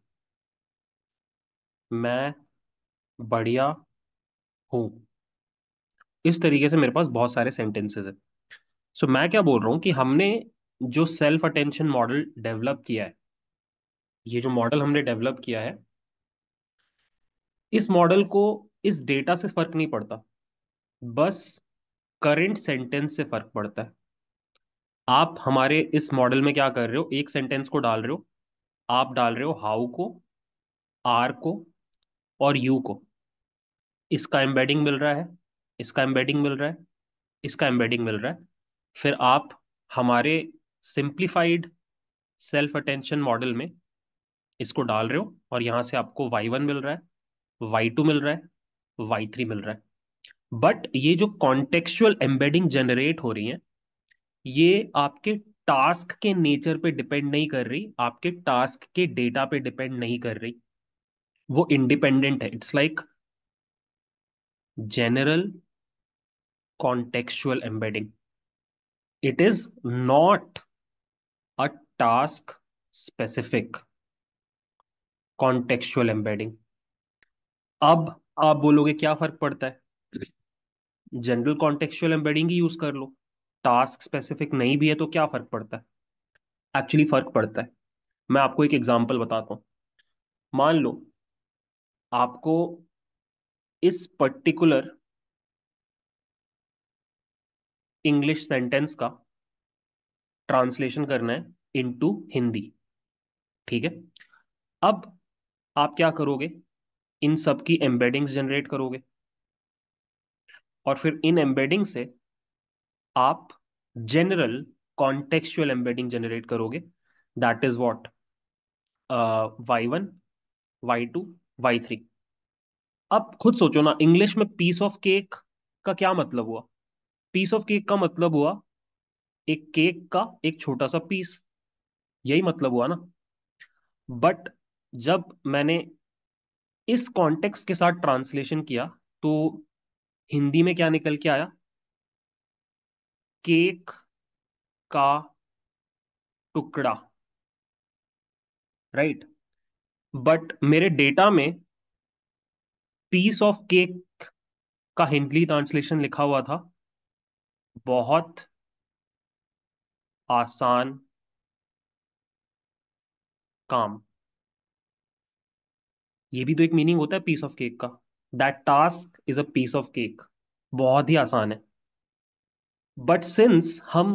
मैं बढ़िया हूं इस तरीके से मेरे पास बहुत सारे सेंटेंसेस है सो so, मैं क्या बोल रहा हूं कि हमने जो सेल्फ अटेंशन मॉडल डेवलप किया है ये जो मॉडल हमने डेवलप किया है इस मॉडल को इस डेटा से फर्क नहीं पड़ता बस करंट सेंटेंस से फर्क पड़ता है आप हमारे इस मॉडल में क्या कर रहे हो एक सेंटेंस को डाल रहे हो आप डाल रहे हो हाउ को आर को और यू को इसका एम्बेडिंग मिल रहा है इसका एम्बेडिंग मिल रहा है इसका एम्बेडिंग मिल रहा है फिर आप हमारे सिंप्लीफाइड सेल्फ अटेंशन मॉडल में इसको डाल रहे हो और यहां से आपको वाई वन मिल रहा है वाई टू मिल रहा है वाई थ्री मिल रहा है बट ये जो कॉन्टेक्चुअल एम्बेडिंग जनरेट हो रही है ये आपके टास्क के नेचर पे डिपेंड नहीं कर रही आपके टास्क के डेटा पे डिपेंड नहीं कर रही वो इंडिपेंडेंट है it's like general contextual embedding it is not a task specific contextual embedding अब आप बोलोगे क्या फर्क पड़ता है जनरल कॉन्टेक्चुअल एम्बेडिंग ही यूज कर लो टास्क स्पेसिफिक नहीं भी है तो क्या फर्क पड़ता है एक्चुअली फर्क पड़ता है मैं आपको एक एग्जाम्पल बताता हूं मान लो आपको इस पर्टिकुलर इंग्लिश सेंटेंस का ट्रांसलेशन करना है इनटू हिंदी ठीक है अब आप क्या करोगे इन सब की एम्बेडिंग्स जनरेट करोगे और फिर इन एम्बेडिंग से आप जनरल कॉन्टेक्चुअल एम्बेडिंग जनरेट करोगे that is what y one Y two Y three अब खुद सोचो ना इंग्लिश में पीस ऑफ केक का क्या मतलब हुआ पीस ऑफ केक का मतलब हुआ एक केक का एक छोटा सा पीस यही मतलब हुआ ना बट जब मैंने इस कॉन्टेक्स्ट के साथ ट्रांसलेशन किया तो हिंदी में क्या निकल के आया केक का टुकड़ा राइट बट मेरे डेटा में पीस ऑफ केक का हिंदी ट्रांसलेशन लिखा हुआ था बहुत आसान काम ये भी तो एक मीनिंग होता है पीस ऑफ केक का that task is a piece of cake बहुत ही आसान है बट सिंस हम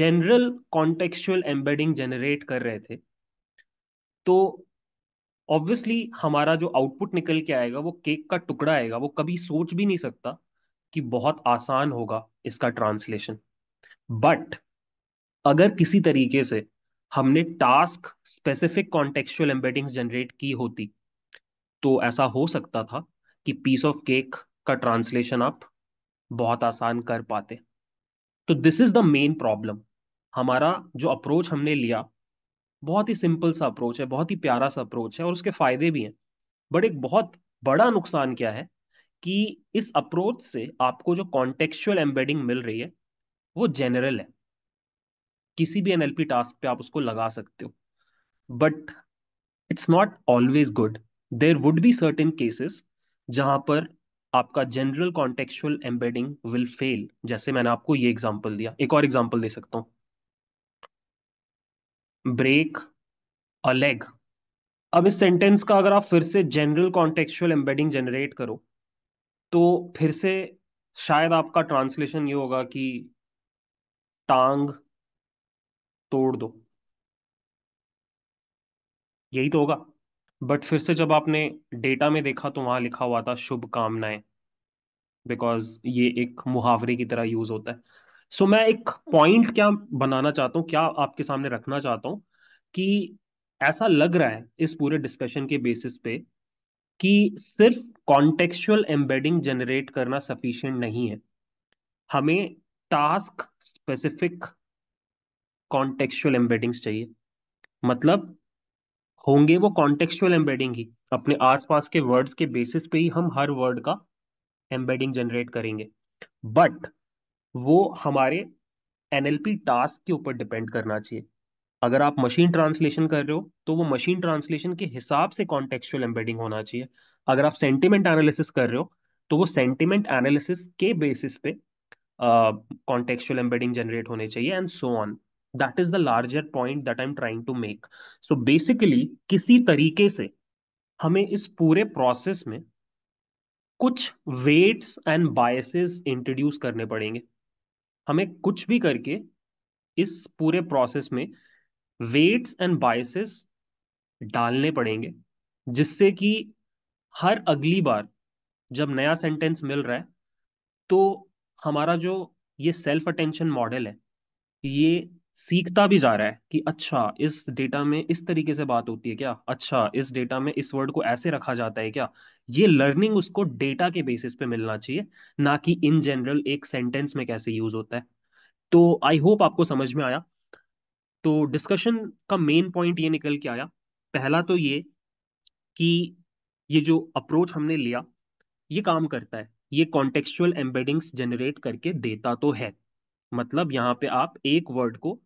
जनरल कॉन्टेक्चुअल एम्बेडिंग जनरेट कर रहे थे तो ऑब्वियसली हमारा जो आउटपुट निकल के आएगा वो केक का टुकड़ा आएगा वो कभी सोच भी नहीं सकता कि बहुत आसान होगा इसका ट्रांसलेशन बट अगर किसी तरीके से हमने task specific contextual embedding generate की होती तो ऐसा हो सकता था कि पीस ऑफ केक का ट्रांसलेशन आप बहुत आसान कर पाते तो this is the main problem हमारा जो अप्रोच हमने लिया बहुत ही सिंपल सा अप्रोच है बहुत ही प्यारा सा अप्रोच है और उसके फायदे भी हैं बट एक बहुत बड़ा नुकसान क्या है कि इस अप्रोच से आपको जो कॉन्टेक्चुअल एम्बेडिंग मिल रही है वो जनरल है किसी भी एनएलपी टास्क पे आप उसको लगा सकते हो but it's not always good there would be certain cases जहां पर आपका general contextual embedding will fail जैसे मैंने आपको ये एग्जाम्पल दिया एक और एग्जाम्पल दे सकता हूं ब्रेक अ लेग अब इस सेंटेंस का अगर आप फिर से जनरल कॉन्टेक्चुअल एम्बेडिंग जनरेट करो तो फिर से शायद आपका ट्रांसलेशन ये होगा कि टांग तोड़ दो यही तो होगा बट फिर से जब आपने डेटा में देखा तो वहाँ लिखा हुआ था शुभकामनाएं बिकॉज ये एक मुहावरे की तरह यूज होता है सो so, मैं एक पॉइंट क्या बनाना चाहता हूँ क्या आपके सामने रखना चाहता हूँ कि ऐसा लग रहा है इस पूरे डिस्कशन के बेसिस पे कि सिर्फ कॉन्टेक्चुअल एम्बेडिंग जनरेट करना सफिशियंट नहीं है हमें टास्क स्पेसिफिक कॉन्टेक्चुअल एम्बेडिंग्स चाहिए मतलब होंगे वो कॉन्टेक्चुअल एम्बेडिंग ही अपने आसपास के वर्ड्स के बेसिस पे ही हम हर वर्ड का एम्बेडिंग जनरेट करेंगे बट वो हमारे एनएलपी टास्क के ऊपर डिपेंड करना चाहिए अगर आप मशीन ट्रांसलेशन कर रहे हो तो वो मशीन ट्रांसलेशन के हिसाब से कॉन्टेक्चुअल एम्बेडिंग होना चाहिए अगर आप सेंटिमेंट एनालिसिस कर रहे हो तो वो सेंटिमेंट एनालिसिस के बेसिस पे कॉन्टेक्चुअल एम्बेडिंग जनरेट होने चाहिए and so on that is the larger point that I am trying to make so basically किसी तरीके से हमें इस पूरे प्रोसेस में कुछ वेट्स एंड बायसेस इंट्रोड्यूस करने पड़ेंगे हमें कुछ भी करके इस पूरे प्रोसेस में वेट्स एंड बायसेस डालने पड़ेंगे जिससे कि हर अगली बार जब नया सेंटेंस मिल रहा है तो हमारा जो ये सेल्फ अटेंशन मॉडल है ये सीखता भी जा रहा है कि अच्छा इस डेटा में इस तरीके से बात होती है क्या अच्छा इस डेटा में इस वर्ड को ऐसे रखा जाता है क्या ये लर्निंग उसको डेटा के बेसिस पे मिलना चाहिए ना कि इन जनरल एक सेंटेंस में कैसे यूज होता है तो आई होप आपको समझ में आया तो डिस्कशन का मेन पॉइंट ये निकल के आया पहला तो ये कि ये जो अप्रोच हमने लिया ये काम करता है ये कॉन्टेक्चुअल एम्बेडिंग्स जनरेट करके देता तो है मतलब यहाँ पे आप एक वर्ड को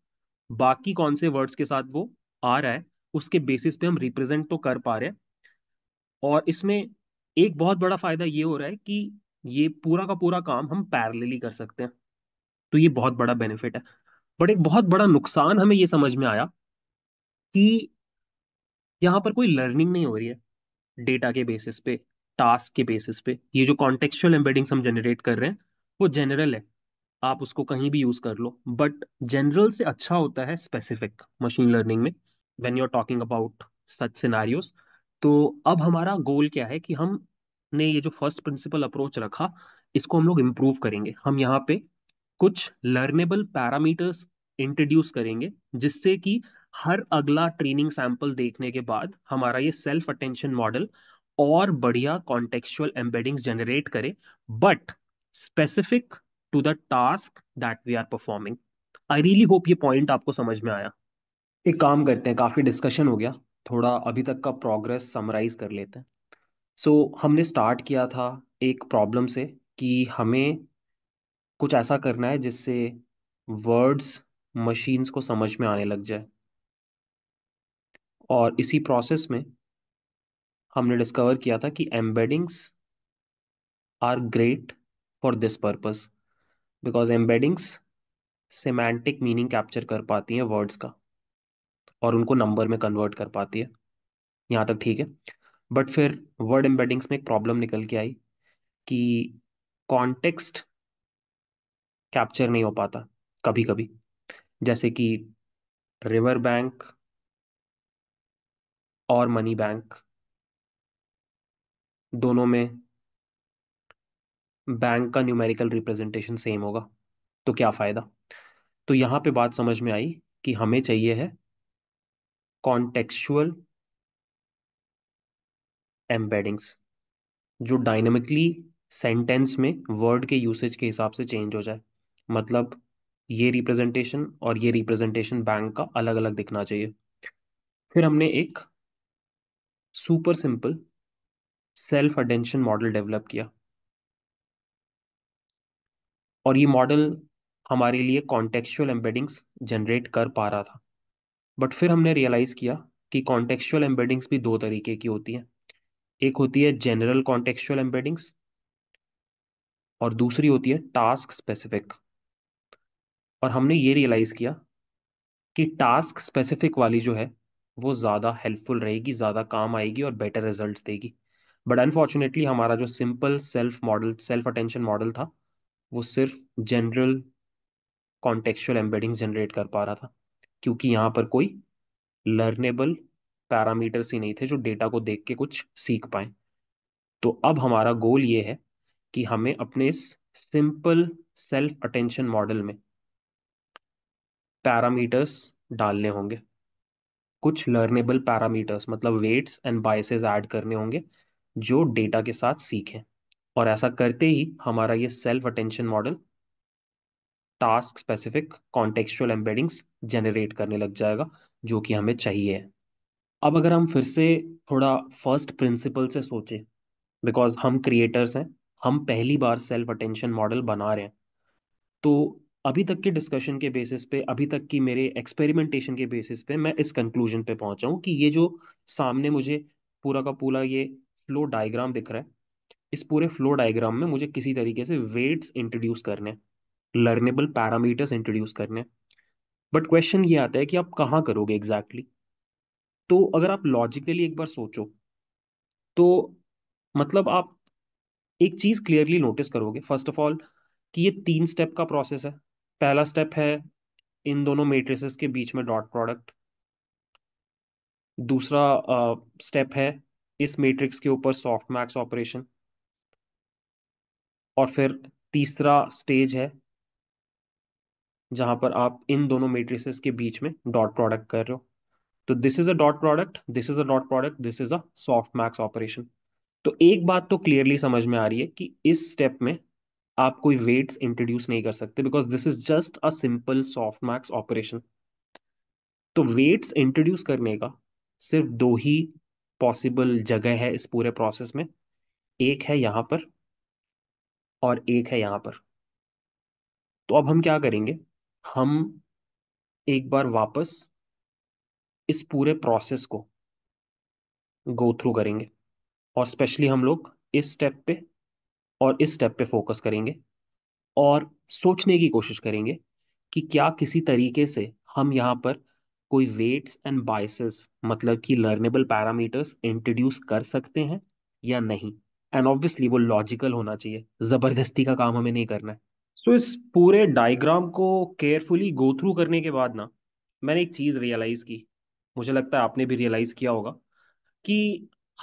बाकी कौन से वर्ड्स के साथ वो आ रहा है उसके बेसिस पे हम रिप्रेजेंट तो कर पा रहे हैं और इसमें एक बहुत बड़ा फायदा ये हो रहा है कि ये पूरा का पूरा काम हम पैरेलली कर सकते हैं तो ये बहुत बड़ा बेनिफिट है बट एक बहुत बड़ा नुकसान हमें ये समझ में आया कि यहाँ पर कोई लर्निंग नहीं हो रही है डेटा के बेसिस पे टास्क के बेसिस पे ये जो कॉन्टेक्चुअल एम्बेडिंग्स हम जनरेट कर रहे हैं वो जनरल है आप उसको कहीं भी यूज कर लो बट जनरल से अच्छा होता है स्पेसिफिक मशीन लर्निंग में when you are talking about such scenarios तो अब हमारा गोल क्या है कि हम ने ये जो फर्स्ट प्रिंसिपल अप्रोच रखा इसको हम लोग इम्प्रूव करेंगे हम यहाँ पे कुछ लर्नेबल पैरामीटर्स इंट्रोड्यूस करेंगे जिससे कि हर अगला ट्रेनिंग सैंपल देखने के बाद हमारा ये सेल्फ अटेंशन मॉडल और बढ़िया कॉन्टेक्चुअल एम्बेडिंग्स जनरेट करे but specific to the task that we are performing I really hope ये पॉइंट आपको समझ में आया एक काम करते हैं काफ़ी डिस्कशन हो गया थोड़ा अभी तक का प्रोग्रेस समराइज कर लेते हैं सो so, हमने स्टार्ट किया था एक प्रॉब्लम से कि हमें कुछ ऐसा करना है जिससे वर्ड्स मशीन्स को समझ में आने लग जाए और इसी प्रोसेस में हमने डिस्कवर किया था कि embeddings are great for this purpose because embeddings semantic meaning capture कर पाती हैं वर्ड्स का और उनको नंबर में कन्वर्ट कर पाती है यहाँ तक ठीक है बट फिर वर्ड एम्बेडिंग्स में एक प्रॉब्लम निकल के आई कि कॉन्टेक्स्ट कैप्चर नहीं हो पाता कभी कभी जैसे कि रिवर बैंक और मनी बैंक दोनों में बैंक का न्यूमेरिकल रिप्रेजेंटेशन सेम होगा तो क्या फ़ायदा तो यहाँ पे बात समझ में आई कि हमें चाहिए है कॉन्टेक्चुअल एम्बेडिंग्स जो डायनेमिकली सेंटेंस में वर्ड के यूसेज के हिसाब से चेंज हो जाए मतलब ये रिप्रेजेंटेशन और ये रिप्रेजेंटेशन बैंक का अलग अलग दिखना चाहिए फिर हमने एक super simple self attention model develop किया और ये मॉडल हमारे लिए कॉन्टेक्चुअल एम्बेडिंग्स जनरेट कर पा रहा था बट फिर हमने रियलाइज़ किया कि कॉन्टेक्चुअल एम्बेडिंग्स भी दो तरीके की होती हैं एक होती है जनरल कॉन्टेक्चुअल एम्बेडिंग्स और दूसरी होती है टास्क स्पेसिफिक और हमने ये रियलाइज़ किया कि टास्क स्पेसिफिक वाली जो है वो ज़्यादा हेल्पफुल रहेगी ज़्यादा काम आएगी और बेटर रिजल्ट देगी बट अनफॉर्चुनेटली हमारा जो simple self model self attention model था वो सिर्फ जनरल कॉन्टेक्चुअल एम्बेडिंग जनरेट कर पा रहा था क्योंकि यहाँ पर कोई लर्नेबल पैरामीटर्स ही नहीं थे जो डेटा को देख के कुछ सीख पाए तो अब हमारा गोल ये है कि हमें अपने इस सिंपल सेल्फ अटेंशन मॉडल में पैरामीटर्स डालने होंगे कुछ लर्नेबल पैरामीटर्स मतलब वेट्स एंड बाइसेज ऐड करने होंगे जो डेटा के साथ सीखें और ऐसा करते ही हमारा ये self attention model task specific contextual embeddings generate करने लग जाएगा जो कि हमें चाहिए अब अगर हम फिर से थोड़ा फर्स्ट प्रिंसिपल से सोचें बिकॉज हम क्रिएटर्स हैं हम पहली बार सेल्फ अटेंशन मॉडल बना रहे हैं तो अभी तक के डिस्कशन के बेसिस पे अभी तक की मेरे एक्सपेरिमेंटेशन के बेसिस पे मैं इस कंक्लूजन पे पहुंचा हूँ कि ये जो सामने मुझे पूरा का पूरा ये फ्लो डायग्राम दिख रहा है इस पूरे फ्लो डायग्राम में मुझे किसी तरीके से वेट्स इंट्रोड्यूस करने लर्नेबल पैरामीटर्स इंट्रोड्यूस करने बट क्वेश्चन ये आता है कि आप कहाँ करोगे एग्जैक्टली exactly? तो अगर आप लॉजिकली एक बार सोचो तो मतलब आप एक चीज क्लियरली नोटिस करोगे फर्स्ट ऑफ ऑल कि ये तीन स्टेप का प्रोसेस है पहला स्टेप है इन दोनों मेट्रिसेस के बीच में डॉट प्रोडक्ट दूसरा स्टेप uh, है इस मैट्रिक्स के ऊपर सॉफ्ट मैक्स ऑपरेशन और फिर तीसरा स्टेज है जहां पर आप इन दोनों मेट्रिसेस के बीच में डॉट प्रोडक्ट कर रहे हो तो this is a dot product this is a dot product this is a softmax operation तो एक बात तो क्लियरली समझ में आ रही है कि इस स्टेप में आप कोई वेट्स इंट्रोड्यूस नहीं कर सकते because this is just a simple softmax operation तो वेट्स इंट्रोड्यूस करने का सिर्फ दो ही पॉसिबल जगह है इस पूरे प्रोसेस में एक है यहां पर और एक है यहाँ पर तो अब हम क्या करेंगे हम एक बार वापस इस पूरे प्रोसेस को गो थ्रू करेंगे और स्पेशली हम लोग इस स्टेप पे और इस स्टेप पे फोकस करेंगे और सोचने की कोशिश करेंगे कि क्या किसी तरीके से हम यहाँ पर कोई वेट्स एंड बाइसेस मतलब कि लर्नेबल पैरामीटर्स इंट्रोड्यूस कर सकते हैं या नहीं एंड ऑब्वियसली वो लॉजिकल होना चाहिए जबरदस्ती का काम हमें नहीं करना है सो so, इस पूरे डायग्राम को केयरफुली गो थ्रू करने के बाद ना मैंने एक चीज़ रियलाइज़ की मुझे लगता है आपने भी रियलाइज़ किया होगा कि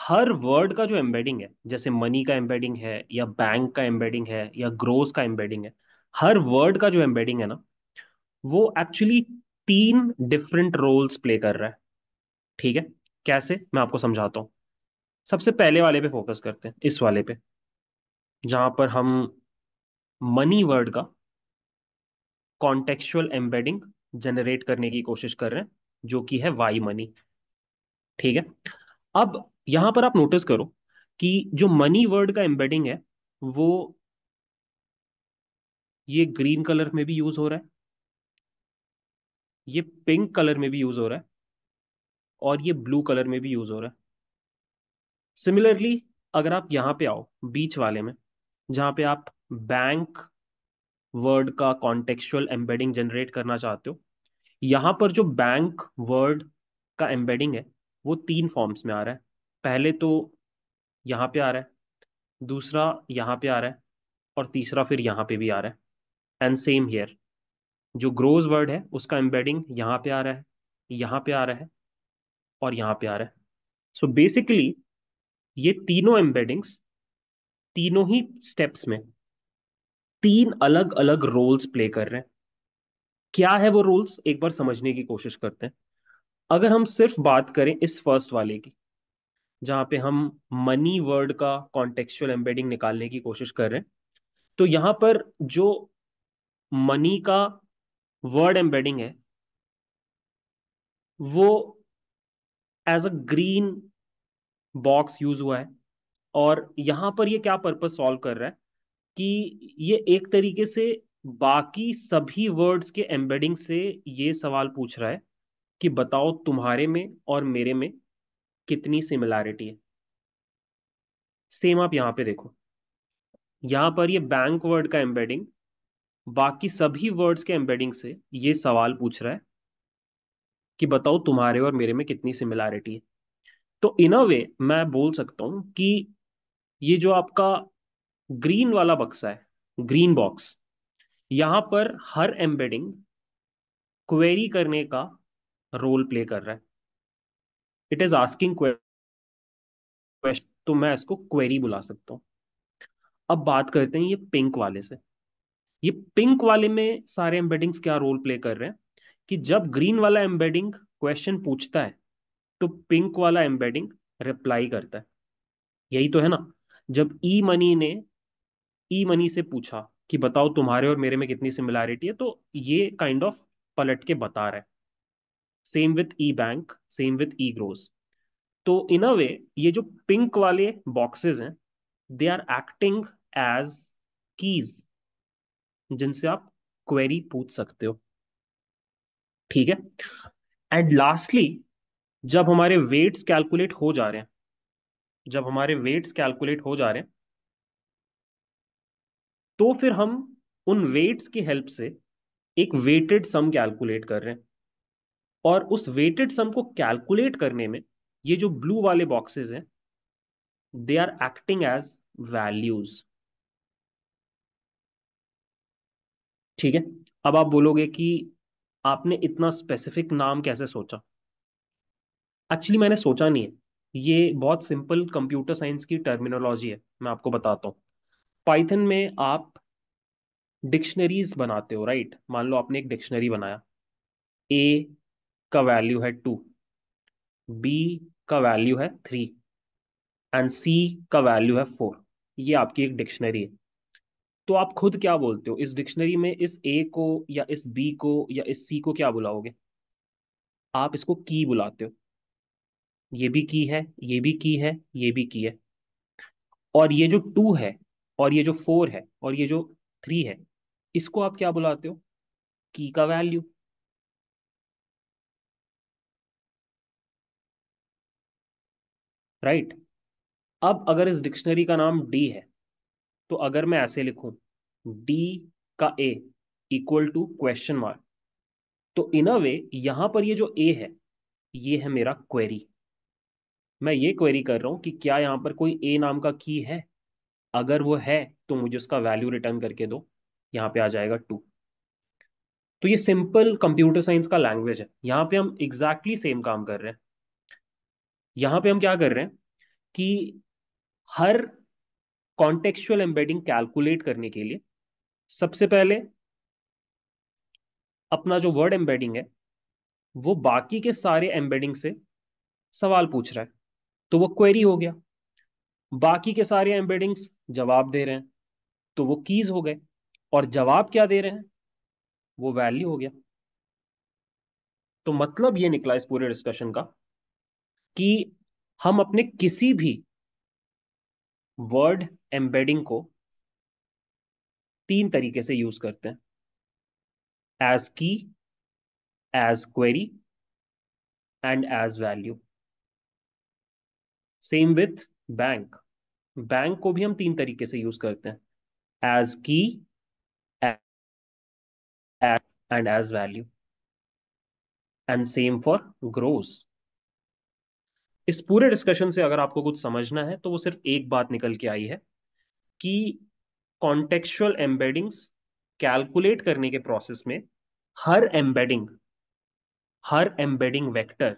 हर वर्ड का जो एम्बेडिंग है जैसे मनी का एम्बेडिंग है या बैंक का एम्बेडिंग है या ग्रोस का एम्बेडिंग है हर वर्ड का जो एम्बेडिंग है ना वो एक्चुअली तीन डिफरेंट रोल्स प्ले कर रहा है ठीक है कैसे मैं आपको समझाता हूँ सबसे पहले वाले पे फोकस करते हैं इस वाले पे जहां पर हम मनी वर्ड का कॉन्टेक्चुअल एम्बेडिंग जनरेट करने की कोशिश कर रहे हैं जो कि है वाई मनी ठीक है अब यहां पर आप नोटिस करो कि जो मनी वर्ड का एम्बेडिंग है वो ये ग्रीन कलर में भी यूज हो रहा है ये पिंक कलर में भी यूज हो रहा है और ये ब्लू कलर में भी यूज हो रहा है सिमिलरली अगर आप यहाँ पे आओ बीच वाले में जहाँ पे आप बैंक वर्ड का कॉन्टेक्चुअल एम्बेडिंग जनरेट करना चाहते हो यहाँ पर जो बैंक वर्ड का एम्बेडिंग है वो तीन फॉर्म्स में आ रहा है पहले तो यहाँ पे आ रहा है दूसरा यहाँ पे आ रहा है और तीसरा फिर यहाँ पे भी आ रहा है एंड सेम हेयर जो ग्रोज वर्ड है उसका एम्बेडिंग यहाँ पे आ रहा है यहाँ पे आ रहा है और यहाँ पे आ रहा है सो बेसिकली ये तीनों एम्बेडिंग्स तीनों ही स्टेप्स में तीन अलग अलग रोल्स प्ले कर रहे हैं क्या है वो रोल्स एक बार समझने की कोशिश करते हैं अगर हम सिर्फ बात करें इस फर्स्ट वाले की जहां पे हम मनी वर्ड का कॉन्टेक्चुअल एम्बेडिंग निकालने की कोशिश कर रहे हैं तो यहां पर जो मनी का वर्ड एम्बेडिंग है वो as a green box use हुआ है और यहाँ पर ये क्या पर्पज सॉल्व कर रहा है कि ये एक तरीके से बाकी सभी वर्ड्स के एम्बेडिंग से ये सवाल पूछ रहा है कि बताओ तुम्हारे में और मेरे में कितनी सिमिलैरिटी है सेम आप यहाँ पे देखो यहाँ पर ये बैंक वर्ड का एम्बेडिंग बाकी सभी वर्ड्स के एम्बेडिंग से ये सवाल पूछ रहा है कि बताओ तुम्हारे और मेरे में कितनी सिमिलैरिटी है तो इन अ वे मैं बोल सकता हूं कि ये जो आपका ग्रीन वाला बक्सा है ग्रीन बॉक्स यहां पर हर एम्बेडिंग क्वेरी करने का रोल प्ले कर रहा है इट इज आस्किंग क्वेश्चन तो मैं इसको क्वेरी बुला सकता हूँ अब बात करते हैं ये पिंक वाले से ये पिंक वाले में सारे एम्बेडिंग्स क्या रोल प्ले कर रहे हैं कि जब ग्रीन वाला एम्बेडिंग क्वेश्चन पूछता है तो पिंक वाला एम्बेडिंग रिप्लाई करता है यही तो है ना जब ई मनी ने ई मनी से पूछा कि बताओ तुम्हारे और मेरे में कितनी सिमिलैरिटी है तो ये काइंड ऑफ पलट के बता रहा है same with the bank same with the grows तो इन अ वे ये जो पिंक वाले बॉक्सेस हैं they are acting as keys जिनसे आप क्वेरी पूछ सकते हो ठीक है एंड लास्टली जब हमारे वेट्स कैलकुलेट हो जा रहे हैं जब हमारे वेट्स कैलकुलेट हो जा रहे हैं तो फिर हम उन वेट्स की हेल्प से एक वेटेड सम कैलकुलेट कर रहे हैं और उस वेटेड सम को कैलकुलेट करने में ये जो ब्लू वाले बॉक्सेस हैं they are acting as values ठीक है अब आप बोलोगे कि आपने इतना स्पेसिफिक नाम कैसे सोचा एक्चुअली मैंने सोचा नहीं है ये बहुत सिंपल कंप्यूटर साइंस की टर्मिनोलॉजी है मैं आपको बताता हूँ पाइथन में आप डिक्शनरीज बनाते हो राइट मान लो आपने एक डिक्शनरी बनाया ए का वैल्यू है टू बी का वैल्यू है थ्री एंड सी का वैल्यू है फोर ये आपकी एक डिक्शनरी है तो आप खुद क्या बोलते हो इस डिक्शनरी में इस ए को या इस बी को या इस सी को क्या बुलाओगे आप इसको की बुलाते हो ये भी की है ये भी की है ये भी की है और ये जो टू है और ये जो फोर है और ये जो थ्री है इसको आप क्या बुलाते हो की का वैल्यू राइट right? अब अगर इस डिक्शनरी का नाम डी है तो अगर मैं ऐसे लिखूं डी का A equal to question mark तो इन अ वे यहां पर ये जो ए है ये है मेरा क्वेरी मैं ये क्वेरी कर रहा हूँ कि क्या यहाँ पर कोई ए नाम का की है अगर वो है तो मुझे उसका वैल्यू रिटर्न करके दो यहाँ पे आ जाएगा टू तो ये सिंपल कंप्यूटर साइंस का लैंग्वेज है यहाँ पे हम एग्जैक्टली exactly सेम काम कर रहे हैं यहाँ पे हम क्या कर रहे हैं कि हर कॉन्टेक्चुअल एम्बेडिंग कैलकुलेट करने के लिए सबसे पहले अपना जो वर्ड एम्बेडिंग है वो बाकी के सारे एम्बेडिंग से सवाल पूछ रहा है तो वो क्वेरी हो गया बाकी के सारे एम्बेडिंग्स जवाब दे रहे हैं तो वो कीज हो गए और जवाब क्या दे रहे हैं वो वैल्यू हो गया तो मतलब ये निकला इस पूरे डिस्कशन का कि हम अपने किसी भी वर्ड एम्बेडिंग को तीन तरीके से यूज करते हैं as key as query and as value same with bank bank को भी हम तीन तरीके से यूज करते हैं as key and as value and same for grows इस पूरे डिस्कशन से अगर आपको कुछ समझना है तो वो सिर्फ एक बात निकल के आई है कि कॉन्टेक्चुअल एम्बेडिंग्स कैलकुलेट करने के प्रोसेस में हर एम्बेडिंग हर एम्बेडिंग वेक्टर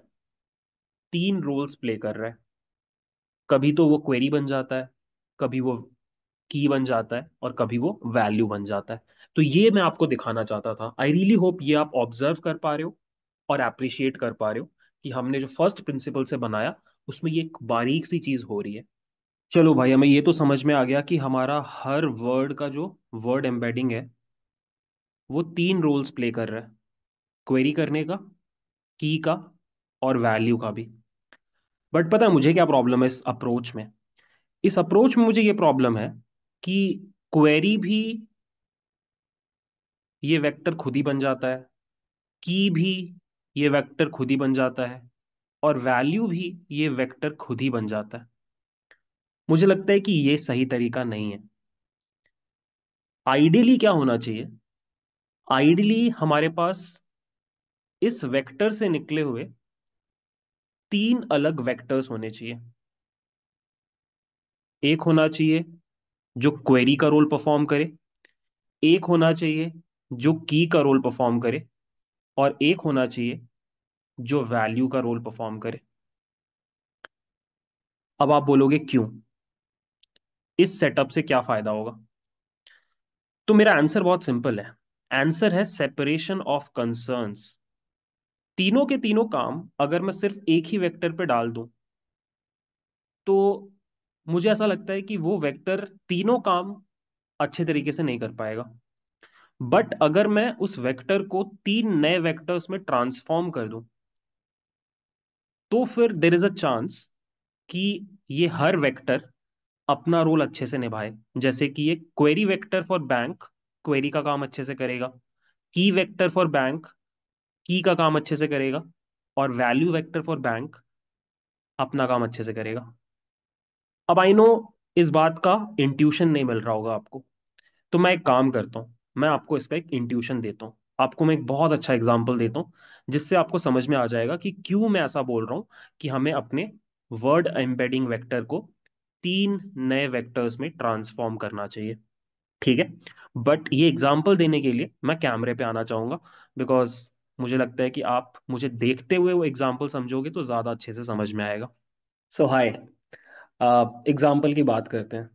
तीन रोल्स प्ले कर रहा है कभी तो वो क्वेरी बन जाता है कभी वो की बन जाता है और कभी वो वैल्यू बन जाता है तो ये मैं आपको दिखाना चाहता था आई रियली होप ये आप ऑब्जर्व कर पा रहे हो और अप्रिशिएट कर पा रहे हो कि हमने जो फर्स्ट प्रिंसिपल से बनाया उसमें ये एक बारीक सी चीज हो रही है चलो भाई हमें ये तो समझ में आ गया कि हमारा हर वर्ड का जो वर्ड एम्बेडिंग है वो तीन रोल्स प्ले कर रहा है क्वेरी करने का की का और वैल्यू का भी बट पता है मुझे क्या प्रॉब्लम है इस अप्रोच में इस अप्रोच में मुझे ये प्रॉब्लम है कि क्वेरी भी ये वेक्टर खुद ही बन जाता है की भी ये वेक्टर खुद ही बन जाता है और वैल्यू भी ये वेक्टर खुद ही बन जाता है मुझे लगता है कि ये सही तरीका नहीं है आइडियली क्या होना चाहिए आइडियली हमारे पास इस वेक्टर से निकले हुए तीन अलग वेक्टर्स होने चाहिए एक होना चाहिए जो क्वेरी का रोल परफॉर्म करे एक होना चाहिए जो की का रोल परफॉर्म करे और एक होना चाहिए जो वैल्यू का रोल परफॉर्म करे अब आप बोलोगे क्यों इस सेटअप से क्या फायदा होगा तो मेरा आंसर बहुत सिंपल है आंसर है सेपरेशन ऑफ कंसर्न्स तीनों के तीनों काम अगर मैं सिर्फ एक ही वेक्टर पे डाल दूं तो मुझे ऐसा लगता है कि वो वेक्टर तीनों काम अच्छे तरीके से नहीं कर पाएगा बट अगर मैं उस वेक्टर को तीन नए वेक्टर्स में ट्रांसफॉर्म कर दूं तो फिर देर इज अ चांस कि ये हर वेक्टर अपना रोल अच्छे से निभाए जैसे कि ये query vector for bank query का काम अच्छे से करेगा की वेक्टर फॉर बैंक की का काम अच्छे से करेगा और वैल्यू वेक्टर फॉर बैंक अपना काम अच्छे से करेगा अब आई नो इस बात का इंट्यूशन नहीं मिल रहा होगा आपको तो मैं एक काम करता हूँ मैं आपको इसका एक इंट्यूशन देता हूँ आपको मैं एक बहुत अच्छा एग्जाम्पल देता हूँ जिससे आपको समझ में आ जाएगा कि क्यों मैं ऐसा बोल रहा हूँ कि हमें अपने वर्ड एम्बेडिंग वेक्टर को तीन नए वेक्टर्स में ट्रांसफॉर्म करना चाहिए ठीक है बट ये एग्जाम्पल देने के लिए मैं कैमरे पे आना चाहूंगा बिकॉज मुझे लगता है कि आप मुझे देखते हुए वो एग्जाम्पल समझोगे तो ज़्यादा अच्छे से समझ में आएगा सो हाय एग्जाम्पल की बात करते हैं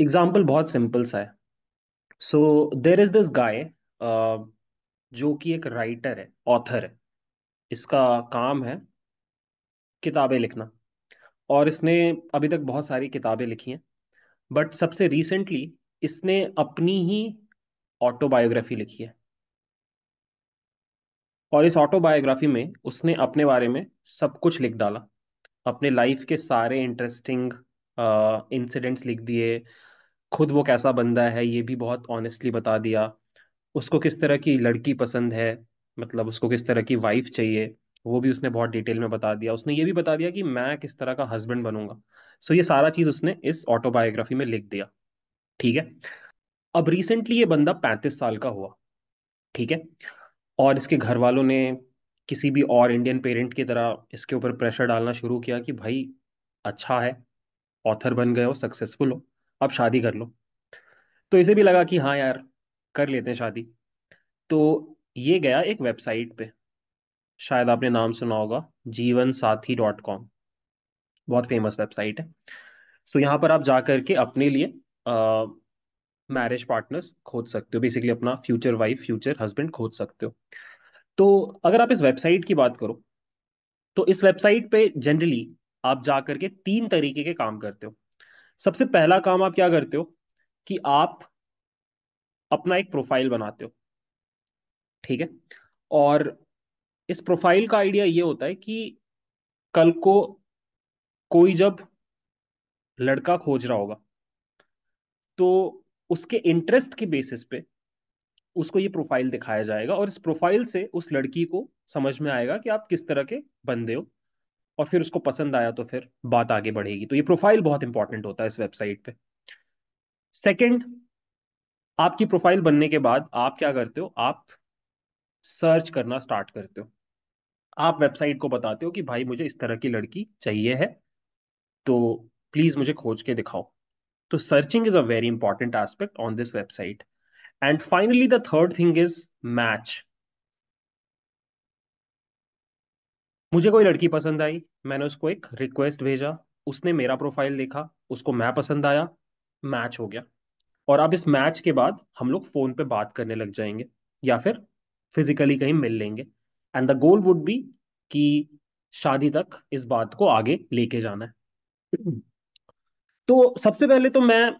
एग्जाम्पल बहुत सिंपल सा है सो देर इज़ दिस गाय जो कि एक राइटर है ऑथर है इसका काम है किताबें लिखना और इसने अभी तक बहुत सारी किताबें लिखी हैं बट सबसे रिसेंटली इसने अपनी ही ऑटोबायोग्राफी लिखी है और इस ऑटोबायोग्राफी में उसने अपने बारे में सब कुछ लिख डाला अपने लाइफ के सारे इंटरेस्टिंग इंसिडेंट्स लिख दिए खुद वो कैसा बंदा है ये भी बहुत ऑनेस्टली बता दिया उसको किस तरह की लड़की पसंद है मतलब उसको किस तरह की वाइफ चाहिए वो भी उसने बहुत डिटेल में बता दिया उसने ये भी बता दिया कि मैं किस तरह का हस्बैंड बनूंगा सो ये सारा चीज़ उसने इस ऑटोबायोग्राफी में लिख दिया ठीक है अब रिसेंटली ये बंदा पैंतीस साल का हुआ ठीक है और इसके घर वालों ने किसी भी और इंडियन पेरेंट की तरह इसके ऊपर प्रेशर डालना शुरू किया कि भाई अच्छा है ऑथर बन गए हो सक्सेसफुल हो अब शादी कर लो तो इसे भी लगा कि हाँ यार कर लेते हैं शादी तो ये गया एक वेबसाइट पे शायद आपने नाम सुना होगा जीवन साथी डॉट कॉम बहुत फेमस वेबसाइट है सो यहाँ पर आप जा करके अपने लिए मैरिज पार्टनर्स खोज सकते हो बेसिकली अपना फ्यूचर वाइफ फ्यूचर हस्बैंड खोज सकते हो तो अगर आप इस वेबसाइट की बात करो तो इस वेबसाइट पे जनरली आप जा करके तीन तरीके के काम करते हो सबसे पहला काम आप क्या करते हो कि आप अपना एक प्रोफाइल बनाते हो ठीक है और इस प्रोफाइल का आइडिया ये होता है कि कल को कोई जब लड़का खोज रहा होगा तो उसके इंटरेस्ट के बेसिस पे उसको ये प्रोफाइल दिखाया जाएगा और इस प्रोफाइल से उस लड़की को समझ में आएगा कि आप किस तरह के बंदे हो और फिर उसको पसंद आया तो फिर बात आगे बढ़ेगी तो ये प्रोफाइल बहुत इंपॉर्टेंट होता है इस वेबसाइट पे सेकंड आपकी प्रोफाइल बनने के बाद आप क्या करते हो आप सर्च करना स्टार्ट करते हो आप वेबसाइट को बताते हो कि भाई मुझे इस तरह की लड़की चाहिए है तो प्लीज मुझे खोज के दिखाओ तो searching is a very important aspect on this website and finally the third thing is match मुझे कोई लड़की पसंद आई मैंने उसको एक रिक्वेस्ट भेजा उसने मेरा प्रोफाइल देखा उसको मैं पसंद आया मैच हो गया और अब इस मैच के बाद हम लोग फोन पे बात करने लग जाएंगे या फिर फिजिकली कहीं मिल लेंगे and the goal would be कि शादी तक इस बात को आगे लेके जाना है तो सबसे पहले तो मैं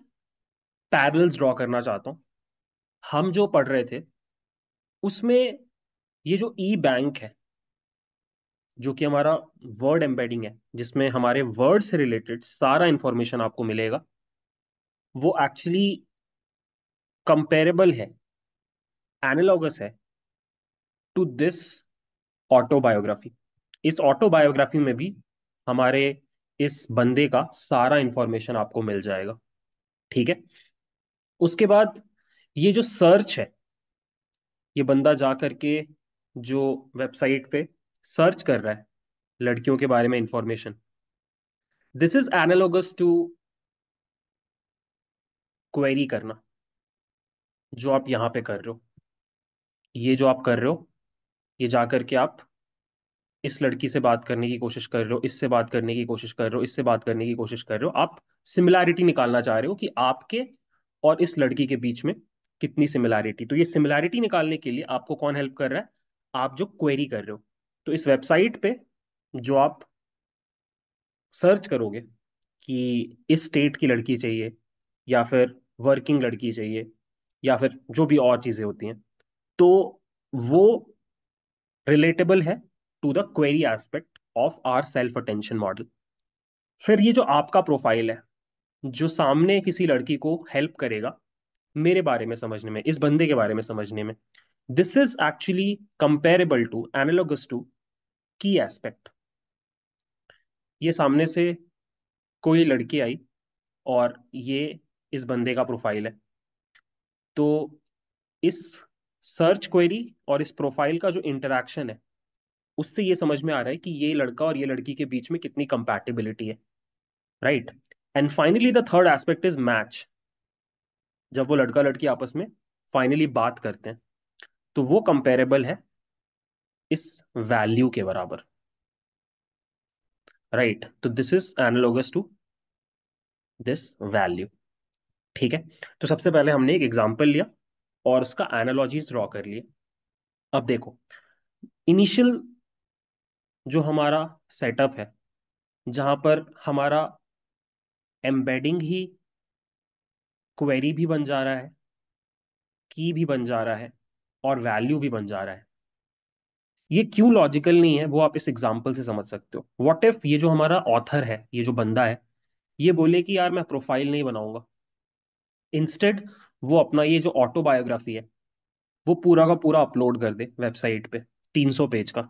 पैरल्स ड्रॉ करना चाहता हूँ हम जो पढ़ रहे थे उसमें ये जो ई e बैंक है जो कि हमारा वर्ड एम्बेडिंग है जिसमें हमारे वर्ड से रिलेटेड सारा इंफॉर्मेशन आपको मिलेगा वो एक्चुअली कंपेरेबल है एनालॉगस है टू दिस ऑटोबायोग्राफी इस ऑटोबायोग्राफी में भी हमारे इस बंदे का सारा इंफॉर्मेशन आपको मिल जाएगा ठीक है उसके बाद ये जो सर्च है ये बंदा जा करके जो वेबसाइट पे सर्च कर रहा है लड़कियों के बारे में information this is analogous to query करना जो आप यहां पे कर रहे हो ये जो आप कर रहे हो ये जाकर के आप इस लड़की से बात करने की कोशिश कर रहे हो इससे बात करने की कोशिश कर रहे हो इससे बात करने की कोशिश कर रहे हो आप सिमिलैरिटी निकालना चाह रहे हो कि आपके और इस लड़की के बीच में कितनी सिमिलैरिटी तो ये सिमिलैरिटी निकालने के लिए आपको कौन हेल्प कर रहा है आप जो क्वेरी कर रहे हो तो इस वेबसाइट पे जो आप सर्च करोगे कि इस स्टेट की लड़की चाहिए या फिर वर्किंग लड़की चाहिए या फिर जो भी और चीज़ें होती हैं तो वो रिलेटेबल है to the query aspect of our self attention model फिर ये जो आपका प्रोफाइल है जो सामने किसी लड़की को हेल्प करेगा मेरे बारे में समझने में इस बंदे के बारे में समझने में this is actually comparable to analogous to key aspect ये सामने से कोई लड़की आई और ये इस बंदे का प्रोफाइल है तो इस सर्च क्वेरी और इस प्रोफाइल का जो इंटरेक्शन है उससे ये समझ में आ रहा है कि ये लड़का और ये लड़की के बीच में कितनी कंपैटिबिलिटी है right and finally the third aspect is match जब वो लड़का लड़की आपस में फाइनली बात करते हैं तो वो कंपेरेबल है इस वैल्यू के बराबर राइट right. तो this is analogous to this value ठीक है तो सबसे पहले हमने एक एग्जाम्पल लिया और उसका एनालॉजीज ड्रॉ कर लिए अब देखो इनिशियल जो हमारा सेटअप है जहाँ पर हमारा एम्बेडिंग ही क्वेरी भी बन जा रहा है की भी बन जा रहा है और वैल्यू भी बन जा रहा है ये क्यों लॉजिकल नहीं है वो आप इस एग्जाम्पल से समझ सकते हो वॉट इफ ये जो हमारा ऑथर है ये जो बंदा है ये बोले कि यार मैं प्रोफाइल नहीं बनाऊंगा इंस्टेड वो अपना ये जो ऑटोबायोग्राफी है वो पूरा का पूरा अपलोड कर दे वेबसाइट पे 300 पेज का